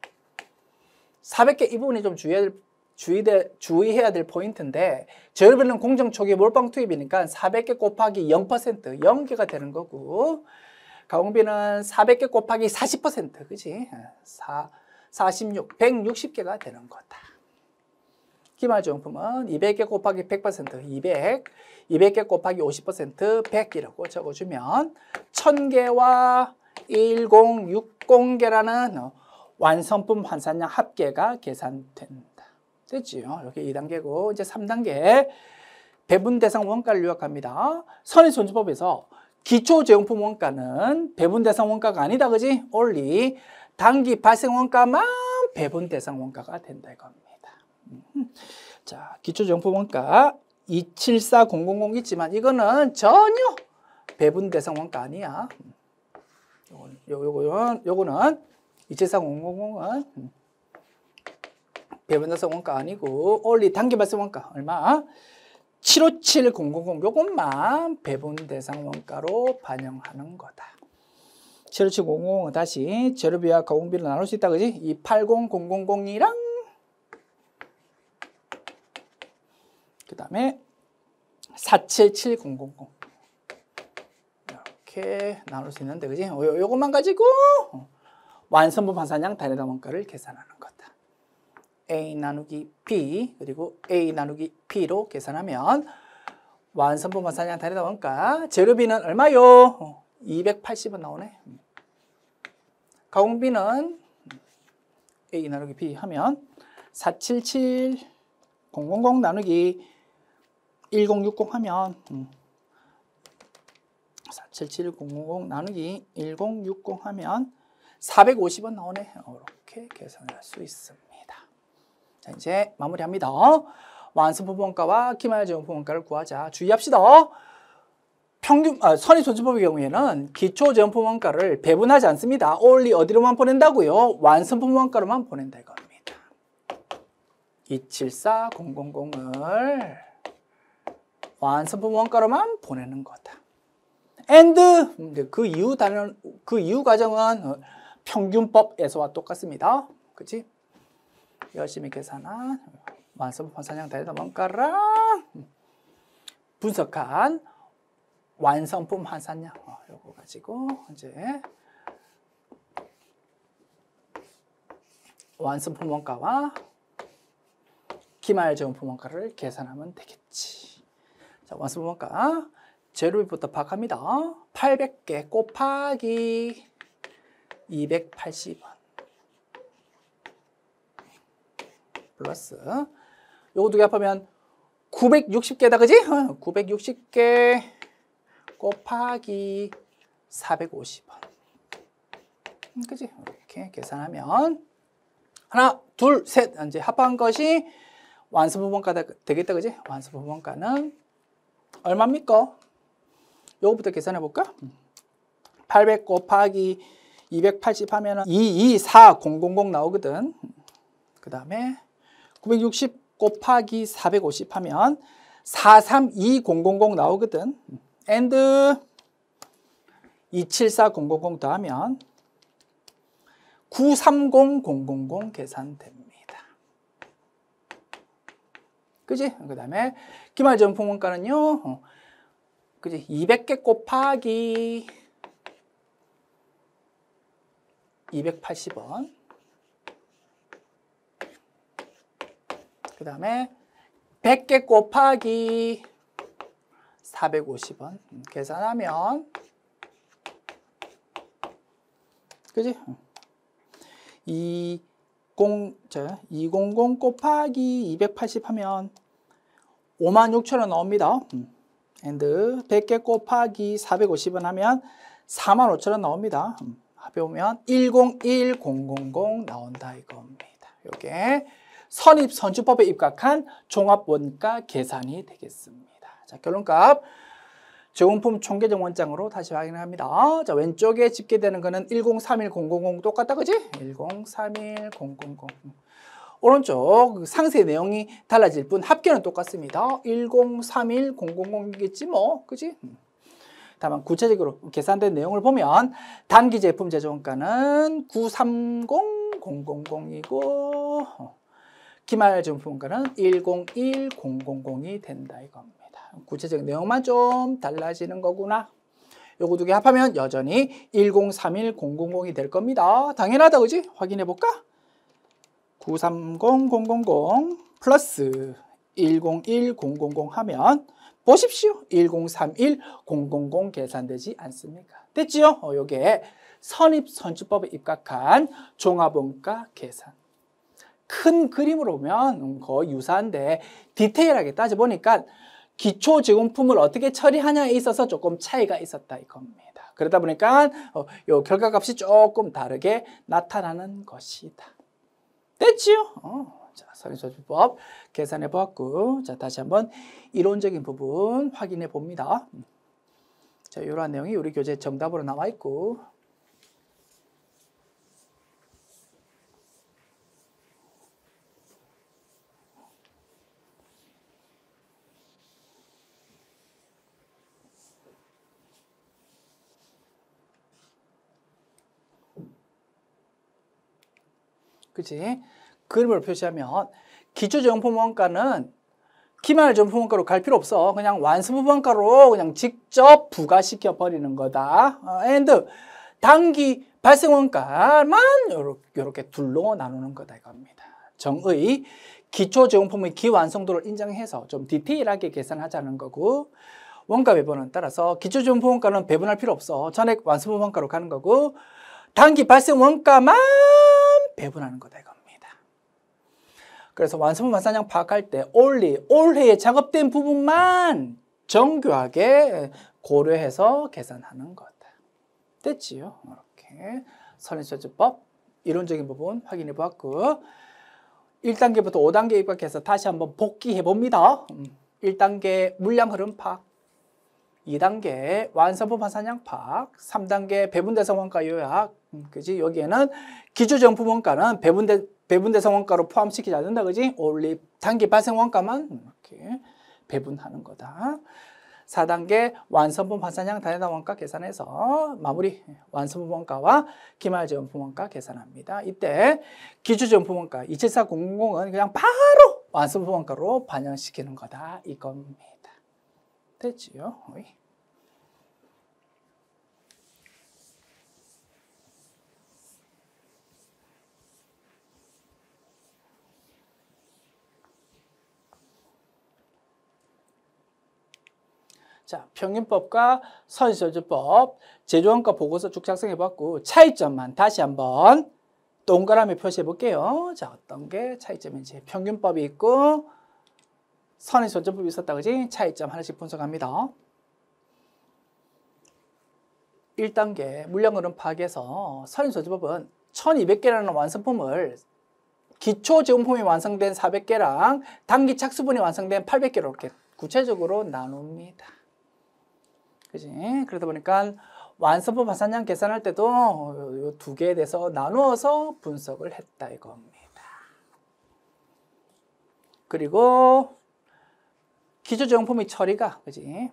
400개 이 부분이 좀 주의해야 될, 주의돼, 주의해야 될 포인트인데 저희는 공정 초기 몰빵 투입이니까 400개 곱하기 0% 0개가 되는 거고 가공비는 400개 곱하기 40% 그지? 46, 160개가 되는 거다. 기말지원금은 200개 곱하기 100% 200, 200개 곱하기 50% 100이라고 적어주면 1000개와 1060개라는 완성품 환산량 합계가 계산된다. 됐지요? 이렇게 2단계고 이제 3단계 배분 대상 원가를 요약합니다. 선의손주법에서 기초제용품 원가는 배분 대상 원가가 아니다, 그지? 올리 단기 발생 원가만 배분 대상 원가가 된다 이겁니다. 자, 기초정보원가 274000 있지만 이거는 전혀 배분 대상 원가 아니야. 요거, 요 요거는 274000은 배분 대상 원가 아니고 올리 단기 발생 원가 얼마? 757000 요것만 배분 대상 원가로 반영하는 거다. 757000은 다시 재료비와 가공비를 나눌 수 있다 그지? 이 80000이랑 그 다음에 477000 이렇게 나눌 수 있는데 그지? 요, 것만 가지고 어, 완성부 반사량 단일화 원가를 계산하는 거다. A 나누기 B 그리고 A 나누기 p 로 계산하면 완성부 반사량 단일화 원가 재료비는 얼마요? 280원 어, 나오네. 가공비는 A 나누기 B 하면 477 000 나누기 1060 하면 477000 음. 나누기 1060 하면 450원 나오네. 이렇게 계산할 수 있습니다. 자, 이제 마무리합니다. 완수부 원가와 기말재원 부원가를 구하자. 주의합시다. 평균 아, 선의손수법의 경우에는 기초재원품원가를 배분하지 않습니다. 올리 어디로만 보낸다고요? 완성품원가로만 보낸다 이겁니다. 274000을 완성품 원가로만 보내는 거다. and 그 이후 단원 그 이후 과정은 평균법에서와 똑같습니다. 그렇지? 열심히 계산한 완성품 사냥 단위 원가랑 분석한 완성품 환산량 어, 요거 가지고 이제 완성품 원가와 기말 재품 원가를 계산하면 되겠지. 자, 완수분모가 제로부터 파악합니다 800개 곱하기 280원 플러스 요거 두 개 합하면 960개다 그지? 960개 어, 곱하기 450원 음, 그지? 이렇게 계산하면 하나 둘셋 이제 합한 것이 완수 부분가가 되겠다 그지? 완수 부분가는 얼마입니까? 요거부터 계산해 볼까? 800 곱하기 280 하면 224000 나오거든. 그 다음에 960 곱하기 450 하면 432000 나오거든. and 27400 더하면 930000 계산됩니다. 그지? 그 다음에 기말점 품목가는요 어, 그지? 200개 곱하기 280원 그 다음에 100개 곱하기 450원 음, 계산하면 그지? 어. 이 0, 200 곱하기 280 하면 56,000원 나옵니다. 앤드 음. 100개 곱하기 450원 하면 45,000원 나옵니다. 음. 합해보면 101000 나온다 이겁니다. 이게 선입 선주법에 입각한 종합원가 계산이 되겠습니다. 자, 결론값 재원품 총계정원장으로 다시 확인 합니다. 자 왼쪽에 집계되는 거는 1031000 똑같다 그지? 1031000 오른쪽 그 상세 내용이 달라질 뿐 합계는 똑같습니다. 1031000이겠지 뭐 그지? 음. 다만 구체적으로 계산된 내용을 보면 단기 제품 재정원가는 930000이고 기말 제품가는 101000이 된다 이겁니다. 구체적 내용만 좀 달라지는 거구나. 요거 두 개 합하면 여전히 1031000이 될 겁니다. 당연하다, 그지? 확인해 볼까? 930000 플러스 101000 하면 보십시오. 1031000 계산되지 않습니까? 됐지요? 어, 요게 선입선출법에 입각한 종합원가 계산. 큰 그림으로 보면 거의 유사한데 디테일하게 따져보니까 기초 제공품을 어떻게 처리하냐에 있어서 조금 차이가 있었다 이겁니다. 그러다 보니까 어, 요 결과값이 조금 다르게 나타나는 것이다. 됐지요? 어. 자, 선의소지법 계산해 보았고 자, 다시 한번 이론적인 부분 확인해 봅니다. 음. 자, 이러한 내용이 우리 교재 정답으로 나와 있고 그지? 그림으로 표시하면 기초정보원가는 기말 정품원가로갈 필요 없어. 그냥 완수부원가로 그냥 직접 부과시켜 버리는 거다. 어, 드 단기 발생원가만 이렇게 둘로 나누는 거다 이겁니다. 정의 기초제공품의 기완성도를 인정해서 좀 디테일하게 계산하자는 거고 원가 배분은 따라서 기초제공품 원가는 배분할 필요 없어. 전액 완수분 원가로 가는 거고 단기 발생 원가만 배분하는 거다 이겁니다. 그래서 완성품 완산량 파악할 때 올리, 올해에 작업된 부분만 정교하게 고려해서 계산하는 거다. 됐지요? 이렇게 선인설제법 이론적인 부분 확인해 보았고 1단계부터 5단계 입각해서 다시 한번 복귀해 봅니다. 1단계 음, 물량 흐름 파악 2단계 완성품 환산량 파악 3단계 배분대상 원가 요약 음, 그지? 여기에는 기초정품 원가는 배분대, 배분대상 원가로 포함시키지 않는다. 그지? 올리 단기 발생 원가만 이렇게 배분하는 거다. 4단계 완성품 환산량 단위당 원가 계산해서 마무리 예, 완성품 원가와 기말정품 원가 계산합니다. 이때 기초정품 원가 27400은 그냥 바로 완성품 원가로 반영시키는 거다 이겁니다. 됐지요? 자, 평균법과 선의설주법 제조원과 보고서 쭉 작성해봤고 차이점만 다시 한번 동그라미 표시해볼게요. 자, 어떤 게 차이점인지 평균법이 있고 선의소주법이 있었다 그지? 차이점 하나씩 분석합니다. 1단계 물량흐름 파악에서 선의소주법은 1200개라는 완성품을 기초 제공품이 완성된 400개랑 단기 착수분이 완성된 800개로 이렇게 구체적으로 나눕니다. 그지? 그러다 보니까 완성부 반산량 계산할 때도 이 두 개에 대해서 나누어서 분석을 했다 이겁니다. 그리고 기초정품의 처리가 그지?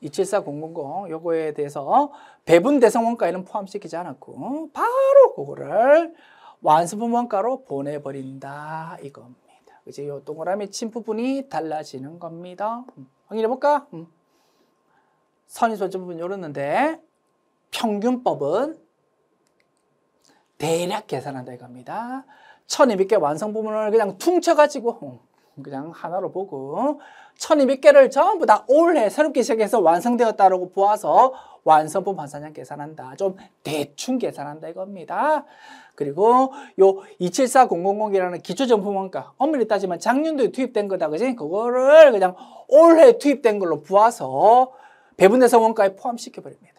274000 요거에 대해서 배분 대성 원가에는 포함시키지 않았고 바로 그거를 완수분 원가로 보내버린다 이겁니다. 이제 요 동그라미 친 부분이 달라지는 겁니다. 음. 확인해 볼까? 음. 선이 소집은 이렇는데 평균법은 대략 계산한다 이겁니다. 1200개 완성 부분을 그냥 퉁쳐가지고 음, 그냥 하나로 보고 1200개를 전부 다 올해 새롭게 시작해서 완성되었다고 보아서 완성품 환산량 계산한다. 좀 대충 계산한다 이겁니다. 그리고 요 274000이라는 기초정품원가 엄밀히 따지면 작년도에 투입된 거다 그지? 그거를 그냥 올해 투입된 걸로 부어서 배분해서 원가에 포함시켜 버립니다.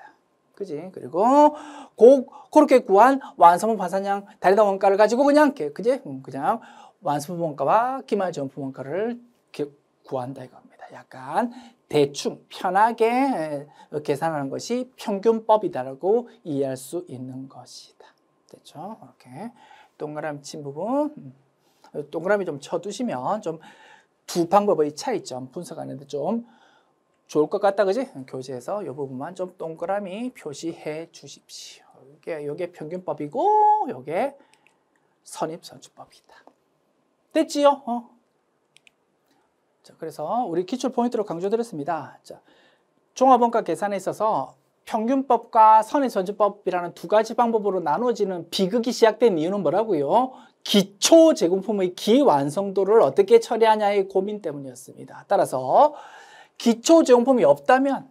그지? 그리고 고, 그렇게 구한 완성품 환산량 다리다 원가를 가지고 그냥 그지? 음, 그냥 완성품 원가와 기말 정품 원가를 구한다 이거. 약간 대충 편하게 계산하는 것이 평균법이다라고 이해할 수 있는 것이다. 됐죠? 이렇게 동그라미 친 부분 음. 동그라미 좀 쳐두시면 좀 두 방법의 차이점 분석하는데 좀 좋을 것 같다 그지? 교재에서 이 부분만 좀 동그라미 표시해 주십시오. 이게 이게 평균법이고 이게 선입선출법이다 됐지요? 어? 자, 그래서 우리 기출 포인트로 강조드렸습니다. 자, 종합원가 계산에 있어서 평균법과 선의선주법이라는 두 가지 방법으로 나눠지는 비극이 시작된 이유는 뭐라고요? 기초 제공품의 기완성도를 어떻게 처리하냐의 고민 때문이었습니다. 따라서 기초 제공품이 없다면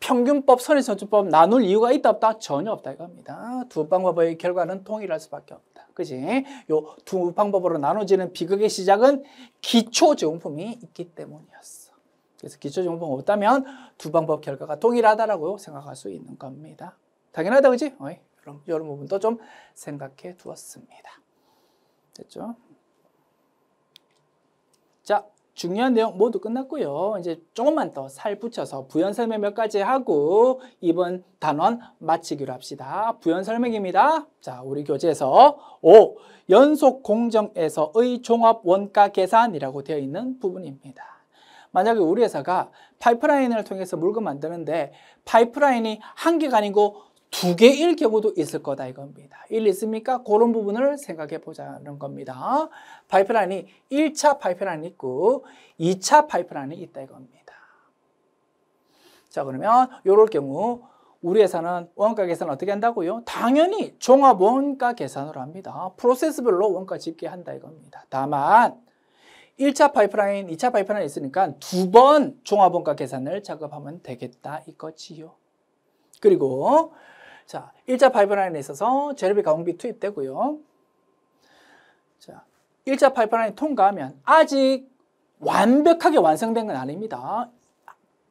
평균법, 선의선주법 나눌 이유가 있다 없다? 전혀 없다 이겁니다. 두 방법의 결과는 동일할 수밖에 없다. 그지? 요두 방법으로 나눠지는 비극의 시작은 기초정품이 있기 때문이었어. 그래서 기초정품 없다면 두 방법 결과가 동일하다라고 생각할 수 있는 겁니다. 당연하다, 그지? 어이, 그럼 이런 부분도 좀 생각해 두었습니다. 됐죠? 자, 중요한 내용 모두 끝났고요. 이제 조금만 더 살 붙여서 부연 설명 몇 가지 하고 이번 단원 마치기로 합시다. 부연 설명입니다. 자, 우리 교재에서 5. 연속 공정에서의 종합 원가 계산이라고 되어 있는 부분입니다. 만약에 우리 회사가 파이프라인을 통해서 물건 만드는데 파이프라인이 한 개가 아니고 두 개일 경우도 있을 거다 이겁니다. 일 있습니까? 그런 부분을 생각해 보자는 겁니다. 파이프라인이 1차 파이프라인이 있고 2차 파이프라인이 있다 이겁니다. 자 그러면 이럴 경우 우리 회사는 원가 계산을 어떻게 한다고요? 당연히 종합 원가 계산으로 합니다. 프로세스별로 원가 집계한다 이겁니다. 다만 1차 파이프라인, 2차 파이프라인 있으니까 두 번 종합원가 계산을 작업하면 되겠다 이거지요. 그리고 자, 1자 파이프라인에 있어서 재료비 가공비 투입되고요. 자, 1자 파이프라인 통과하면 아직 완벽하게 완성된 건 아닙니다.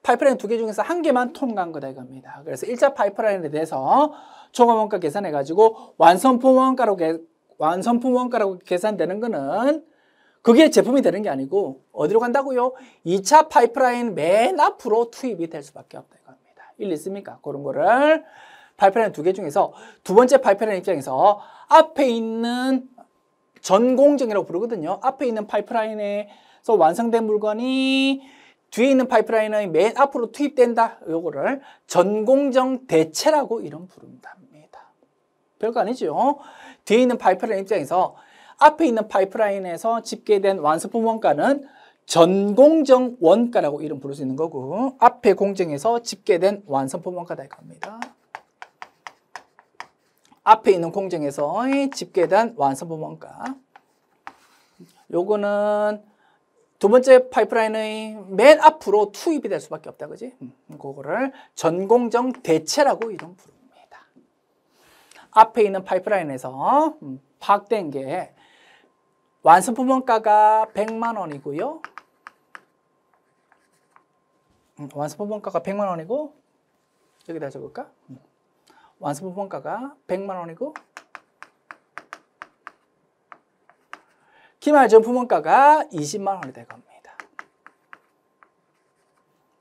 파이프라인 두 개 중에서 한 개만 통과한 거다 이겁니다. 그래서 1자 파이프라인에 대해서 종합원가 계산해가지고 완성품 원가로 완성품 원가라고 계산되는 거는 그게 제품이 되는 게 아니고 어디로 간다고요? 2차 파이프라인 맨 앞으로 투입이 될 수밖에 없다 이겁니다. 일리 있습니까? 그런 거를 파이프라는두개 중에서 두 번째 파이프라는 입장에서 앞에 있는 전공정이라고 부르거든요. 앞에 있는 파이프라인에서 완성된 물건이 뒤에 있는 파이프라인의 맨 앞으로 투입된다. 요거를 전공정 대체라고 이름 부릅니다. 별거 아니죠. 뒤에 있는 파이프라인 입장에서 앞에 있는 파이프라인에서 집계된 완성품 원가는 전공정 원가라고 이름 부를 수 있는 거고 앞에 공정에서 집계된 완성품 원가다 이겁니다. 앞에 있는 공정에서의 집계된 완성분모가 요거는 두 번째 파이프라인의 맨 앞으로 투입이 될 수밖에 없다 그지? 음, 그거를 전공정 대체라고 이름 부릅니다 앞에 있는 파이프라인에서 음, 파악된 게 완성품원가가 100만 원이고요 음, 완성품원가가 100만 원이고 여기다 적을까? 완성품 원가가 100만 원이고 기말전 품원가가 20만 원이 될 겁니다.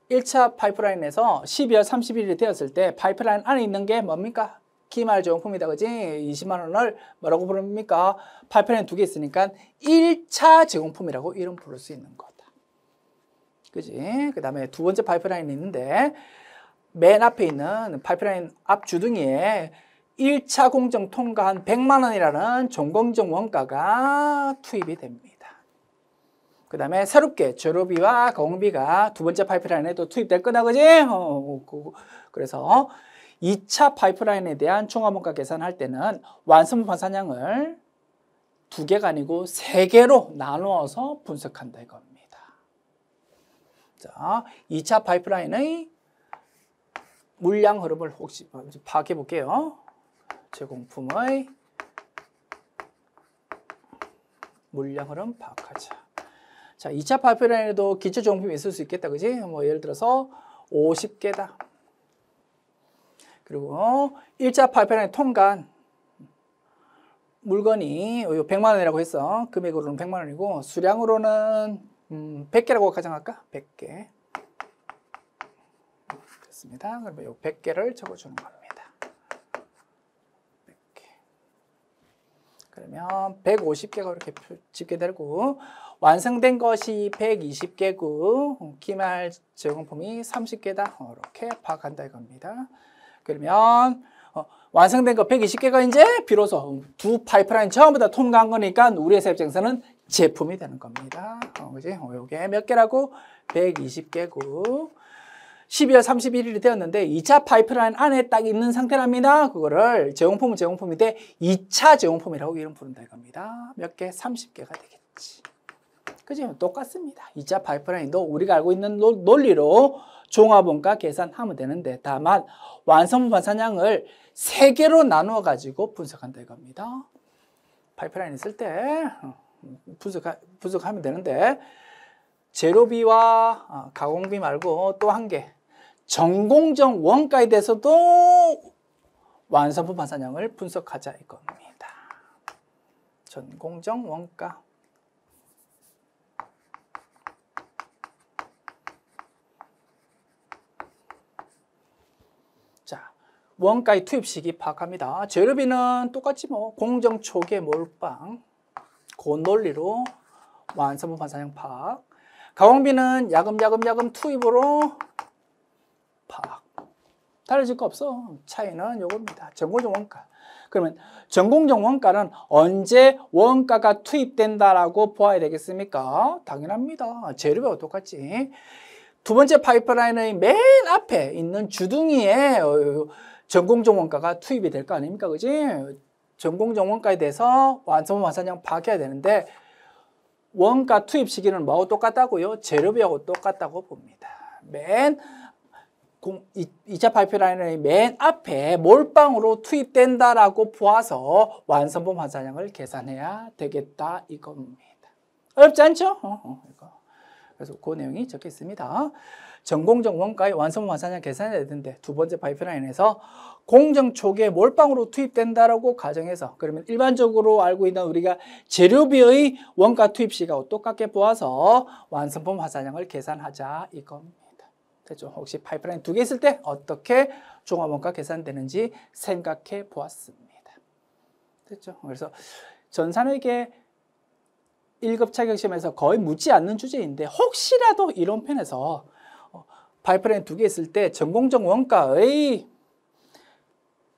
1차 파이프라인에서 12월 31일이 되었을 때 파이프라인 안에 있는 게 뭡니까? 기말전품이다 그지? 20만 원을 뭐라고 부릅니까? 파이프라인 두 개 있으니까 1차 제공품이라고 이름 부를 수 있는 거다. 그지? 그 다음에 두 번째 파이프라인이 있는데 맨 앞에 있는 파이프라인 앞 주둥이에 1차 공정 통과한 100만 원이라는 종공정 원가가 투입이 됩니다. 그 다음에 새롭게 조료비와 공비가 두 번째 파이프라인에도 투입될 거다, 그지? 어, 어, 어, 어. 그래서 2차 파이프라인에 대한 총합원가 계산할 때는 완성 반사량을 두 개가 아니고 세 개로 나누어서 분석한다 이겁니다. 자, 2차 파이프라인의 물량 흐름을 혹시 파악해 볼게요. 제공품의 물량 흐름 파악하자. 자, 2차 발표량에도 기초 종품이 있을 수 있겠다. 그지? 뭐 예를 들어서 50개다. 그리고 1차 발표량에 통관 물건이 100만 원이라고 했어. 금액으로는 100만 원이고 수량으로는 100개라고 음, 가정할까? 100개. 적겠습니다. 그러면 요 100개를 적어주는 겁니다. 100개. 그러면 150개가 이렇게 집계되고 완성된 것이 120개고 음, 기말 제공품이 30개다. 이렇게 파악한다 이겁니다. 그러면 어, 완성된 거 120개가 이제 비로소 음, 두 파이프라인 처음부다 통과한 거니까 우리의 세입증서는 제품이 되는 겁니다. 어, 그지? 어, 요게 몇 개라고? 120개고 12월 31일이 되었는데 2차 파이프라인 안에 딱 있는 상태랍니다. 그거를 제공품은 제공품인데 2차 제공품이라고 이름 부른다 이겁니다. 몇 개? 30개가 되겠지. 그죠? 똑같습니다. 2차 파이프라인도 우리가 알고 있는 논리로 종합원가 계산하면 되는데 다만 완성품 반사량을 3개로 나누어 가지고 분석한다 이겁니다. 파이프라인 있을 때 어, 분석, 분석하면 되는데 제로비와 어, 가공비 말고 또한개 전공정 원가에 대해서도 완성품 반사량을 분석하자 이겁니다. 전공정 원가 자, 원가의 투입 식이 파악합니다. 재료비는 똑같이 뭐 공정 초계 몰빵 그 논리로 완성품 반사량 파악 가공비는 야금야금야금 투입으로 파 달라질 거 없어. 차이는 요겁니다. 전공정 원가. 그러면 전공정 원가는 언제 원가가 투입된다라고 보아야 되겠습니까? 당연합니다. 재료비 똑같지. 두 번째 파이프라인의 맨 앞에 있는 주둥이에 어, 전공정 원가가 투입이 될 거 아닙니까? 그지? 전공정 원가에 대해서 완성 완산량 파악해야 되는데 원가 투입 시기는 뭐하고 똑같다고요? 재료비하고 똑같다고 봅니다. 맨 2차 발표라인의 맨 앞에 몰빵으로 투입된다라고 보아서 완성품화산량을 계산해야 되겠다 이겁니다. 어렵지 않죠? 어, 어, 이거. 그래서 그 내용이 적혀 있습니다. 전공정 원가의 완성품화산량 계산해야 되는데 두 번째 파이프라인에서 공정 초기에 몰빵으로 투입된다라고 가정해서 그러면 일반적으로 알고 있는 우리가 재료비의 원가 투입 시가 똑같게 보아서 완성품 화산량을 계산하자 이겁니다. 되죠. 혹시 파이프라인 두 개 있을 때 어떻게 종합원가 계산되는지 생각해 보았습니다. 됐죠. 그래서 전산회계 1급 자격시험에서 거의 묻지 않는 주제인데 혹시라도 이런 편에서 어, 파이프라인 두 개 있을 때 전공정 원가의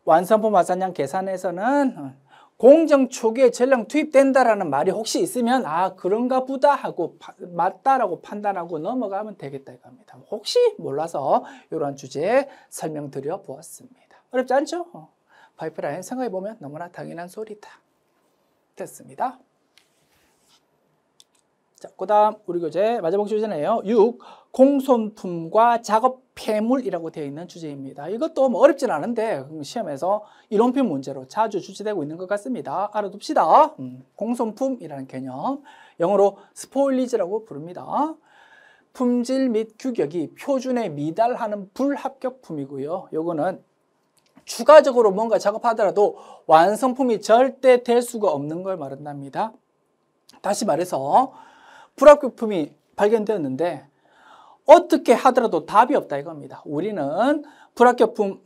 완성품 화산량 계산에서는 어, 공정 초기에 전량 투입된다라는 말이 혹시 있으면 아 그런가 보다 하고 파, 맞다라고 판단하고 넘어가면 되겠다 이겁니다. 혹시 몰라서 이러한 주제 에 설명드려 보았습니다. 어렵지 않죠? 어. 파이프라인 생각해보면 너무나 당연한 소리다. 됐습니다. 자, 그 다음 우리 교재 마지막 주제네요. 6. 공손품과 작업 폐물이라고 되어 있는 주제입니다. 이것도 뭐 어렵진 않은데 시험에서 이론표 문제로 자주 주제되고 있는 것 같습니다. 알아둡시다. 음, 공손품이라는 개념, 영어로 스포일리즈라고 부릅니다. 품질 및 규격이 표준에 미달하는 불합격품이고요. 요거는 추가적으로 뭔가 작업하더라도 완성품이 절대 될 수가 없는 걸 말한답니다. 다시 말해서 불합격품이 발견되었는데 어떻게 하더라도 답이 없다 이겁니다. 우리는 불합격품,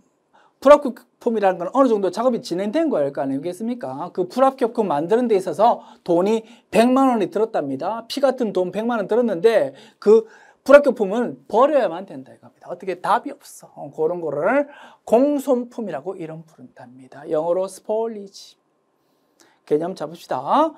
불합격품이라는 건 어느 정도 작업이 진행된 거일 거 그러니까 아니겠습니까? 그 불합격품 만드는 데 있어서 돈이 100만 원이 들었답니다. 피 같은 돈 100만 원 들었는데 그 불합격품은 버려야만 된다 이겁니다. 어떻게 답이 없어. 어, 그런 거를 공손품이라고 이름 부른답니다. 영어로 스폴리지. 개념 잡읍시다.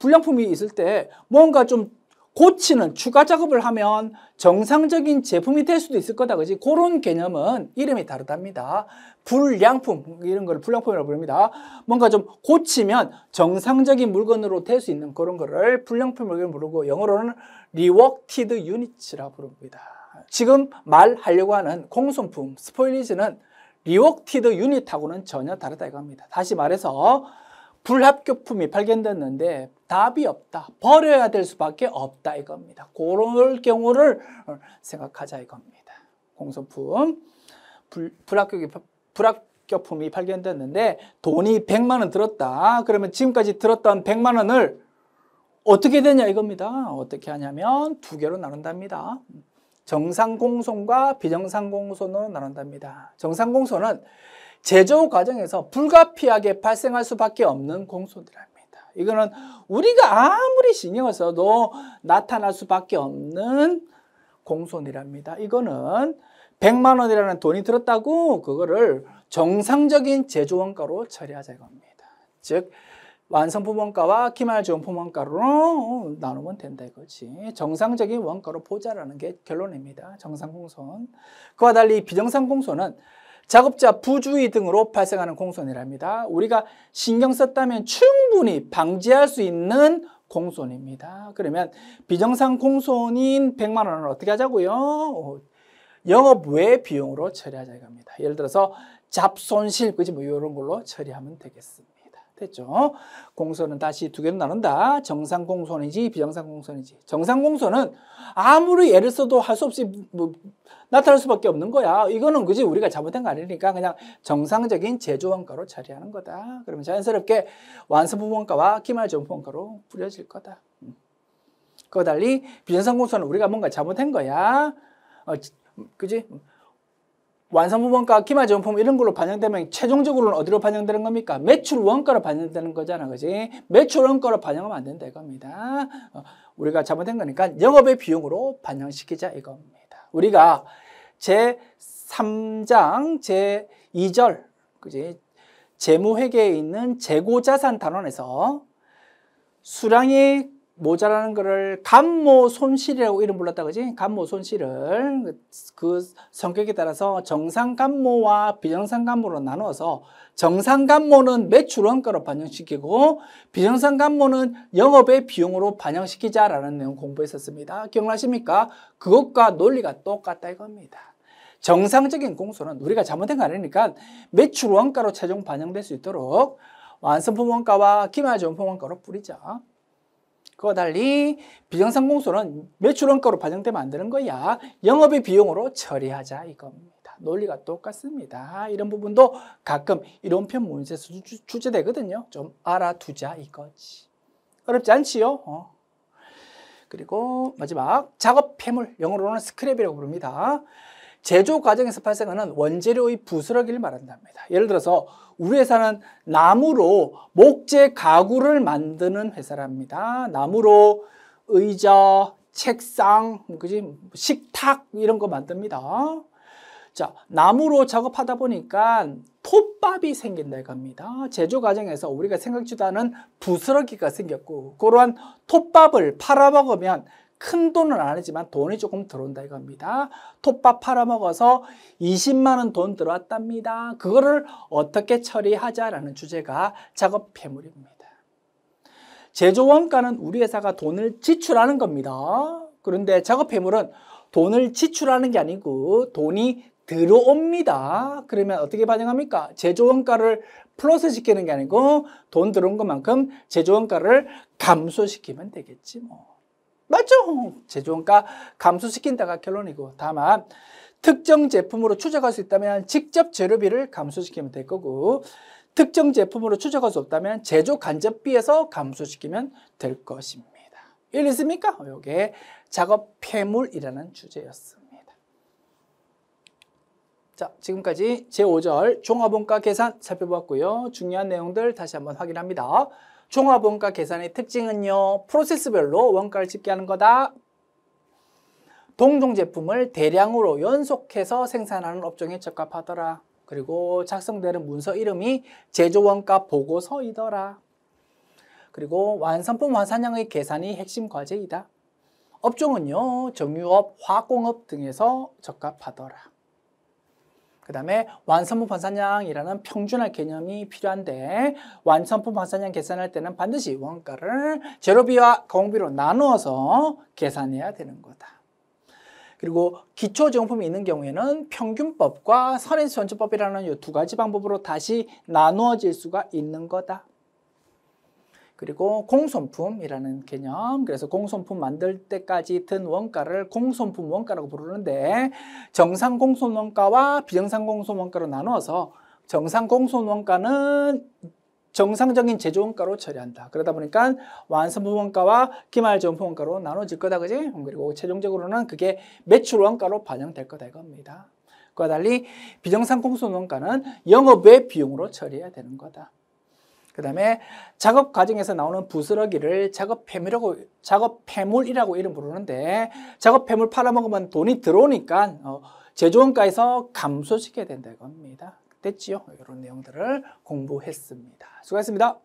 불량품이 있을 때 뭔가 좀 고치는 추가 작업을 하면 정상적인 제품이 될 수도 있을 거다 그지 그런 개념은 이름이 다르답니다 불량품 이런 걸 불량품이라고 부릅니다 뭔가 좀 고치면 정상적인 물건으로 될 수 있는 그런 거를 불량품을 부르고 영어로는 리워티드 유 k e 라고 부릅니다 지금 말하려고 하는 공손품 스포일리지는 리워티드 유닛하고는 전혀 다르다 이겁니다 다시 말해서 불합격품이 발견됐는데 답이 없다. 버려야 될 수밖에 없다 이겁니다. 그런 경우를 생각하자 이겁니다. 공소품 불, 불합격이 불합격품이 발견됐는데 돈이 100만 원 들었다. 그러면 지금까지 들었던 100만 원을 어떻게 되냐 이겁니다. 어떻게 하냐면 두 개로 나눈답니다. 정상 공손과 비정상 공손으로 나눈답니다. 정상 공손은 제조 과정에서 불가피하게 발생할 수밖에 없는 공소들합니다. 이거는 우리가 아무리 신경을 써도 나타날 수밖에 없는 공손이랍니다. 이거는 100만 원이라는 돈이 들었다고 그거를 정상적인 제조원가로 처리하자 이겁니다. 즉 완성품 원가와 기말 지원품 원가로 나누면 된다 이거지. 정상적인 원가로 보자라는 게 결론입니다. 정상 공손. 그와 달리 비정상 공손은 작업자 부주의 등으로 발생하는 공손이랍니다. 우리가 신경 썼다면 충분히 방지할 수 있는 공손입니다. 그러면 비정상 공손인 100만 원을 어떻게 하자고요? 영업 외 비용으로 처리하자 이겁니다. 예를 들어서 잡손실, 그지 뭐 이런 걸로 처리하면 되겠습니다. 됐죠? 공소는 다시 두 개로 나눈다. 정상 공소인지 비정상 공소인지. 정상 공소는 아무리 애를 써도 할 수 없이 뭐 나타날 수밖에 없는 거야. 이거는 그지 우리가 잘못된 거 아니니까 그냥 정상적인 제조원가로 처리하는 거다. 그러면 자연스럽게 완성품원가와 기말정품원가로 뿌려질 거다. 음. 그와 달리 비정상 공소는 우리가 뭔가 잘못한 거야. 어, 그지? 완성품원가, 기말재원품 이런 걸로 반영되면 최종적으로는 어디로 반영되는 겁니까? 매출 원가로 반영되는 거잖아, 그지? 매출 원가로 반영하면 안 된다 이겁니다. 어, 우리가 잘못된 거니까 영업의 비용으로 반영시키자 이겁니다. 우리가 제 3장 제 2절, 그지? 재무회계에 있는 재고자산 단원에서 수량이 모자라는 거를 감모 손실이라고 이름 불렀다 그지? 감모 손실을 그 성격에 따라서 정상 감모와 비정상 감모로 나누어서 정상 감모는 매출 원가로 반영시키고 비정상 감모는 영업의 비용으로 반영시키자라는 내용 공부했었습니다. 기억나십니까? 그것과 논리가 똑같다 이겁니다. 정상적인 공소는 우리가 잘못된 거 아니니까 매출 원가로 최종 반영될 수 있도록 완성품 원가와 기말 전품 원가로 뿌리자. 그와 달리 비정상공소는 매출원가로 반영되면 안 되는 거야. 영업의 비용으로 처리하자 이겁니다. 논리가 똑같습니다. 이런 부분도 가끔 이런편 문제에서 출제되거든요. 좀 알아두자 이거지. 어렵지 않지요? 어. 그리고 마지막 작업 폐물, 영어로는 스크랩이라고 부릅니다. 제조 과정에서 발생하는 원재료의 부스러기를 말한답니다. 예를 들어서 우리 회사는 나무로 목재 가구를 만드는 회사랍니다. 나무로 의자, 책상, 뭐 그지 뭐 식탁 이런 거 만듭니다. 자, 나무로 작업하다 보니까 톱밥이 생긴다 이겁니다. 제조 과정에서 우리가 생각지도 않은 부스러기가 생겼고 그러한 톱밥을 팔아먹으면 큰 돈은 아니지만 돈이 조금 들어온다 이겁니다. 톱밥 팔아먹어서 20만 원 돈 들어왔답니다. 그거를 어떻게 처리하자라는 주제가 작업 폐물입니다. 제조원가는 우리 회사가 돈을 지출하는 겁니다. 그런데 작업 폐물은 돈을 지출하는 게 아니고 돈이 들어옵니다. 그러면 어떻게 반영합니까? 제조원가를 플러스 시키는 게 아니고 돈 들어온 것만큼 제조원가를 감소시키면 되겠지 뭐. 맞죠? 제조원가 감소시킨다가 결론이고 다만 특정 제품으로 추적할 수 있다면 직접 재료비를 감소시키면 될 거고 특정 제품으로 추적할 수 없다면 제조 간접비에서 감소시키면 될 것입니다. 일 있습니까? 요게 작업 폐물이라는 주제였습니다. 자, 지금까지 제5절 종합원가 계산 살펴보았고요. 중요한 내용들 다시 한번 확인합니다. 종합원가 계산의 특징은요. 프로세스별로 원가를 집계하는 거다. 동종 제품을 대량으로 연속해서 생산하는 업종에 적합하더라. 그리고 작성되는 문서 이름이 제조원가 보고서이더라. 그리고 완성품 완산량의 계산이 핵심 과제이다. 업종은요, 정유업, 화공업 등에서 적합하더라. 그 다음에 완성품 반사량이라는 평준화 개념이 필요한데 완성품 반사량 계산할 때는 반드시 원가를 재료비와 가공비로 나누어서 계산해야 되는 거다. 그리고 기초제품이 있는 경우에는 평균법과 선인수 전체법이라는 이두 가지 방법으로 다시 나누어질 수가 있는 거다. 그리고 공손품이라는 개념 그래서 공손품 만들 때까지 든 원가를 공손품 원가라고 부르는데 정상 공손 원가와 비정상 공손 원가로 나누어서 정상 공손 원가는 정상적인 제조 원가로 처리한다. 그러다 보니까 완성품 원가와 기말 정품 원가로 나눠질 거다, 그지? 그리고 최종적으로는 그게 매출 원가로 반영될 거다 이겁니다. 그와 달리 비정상 공손 원가는 영업외 비용으로 처리해야 되는 거다. 그 다음에 작업 과정에서 나오는 부스러기를 작업 폐물이라고, 작업 폐물이라고 이름 부르는데 작업 폐물 팔아먹으면 돈이 들어오니까 어, 제조원가에서 감소시켜야 된다 이겁니다. 됐지요? 이런 내용들을 공부했습니다. 수고하셨습니다.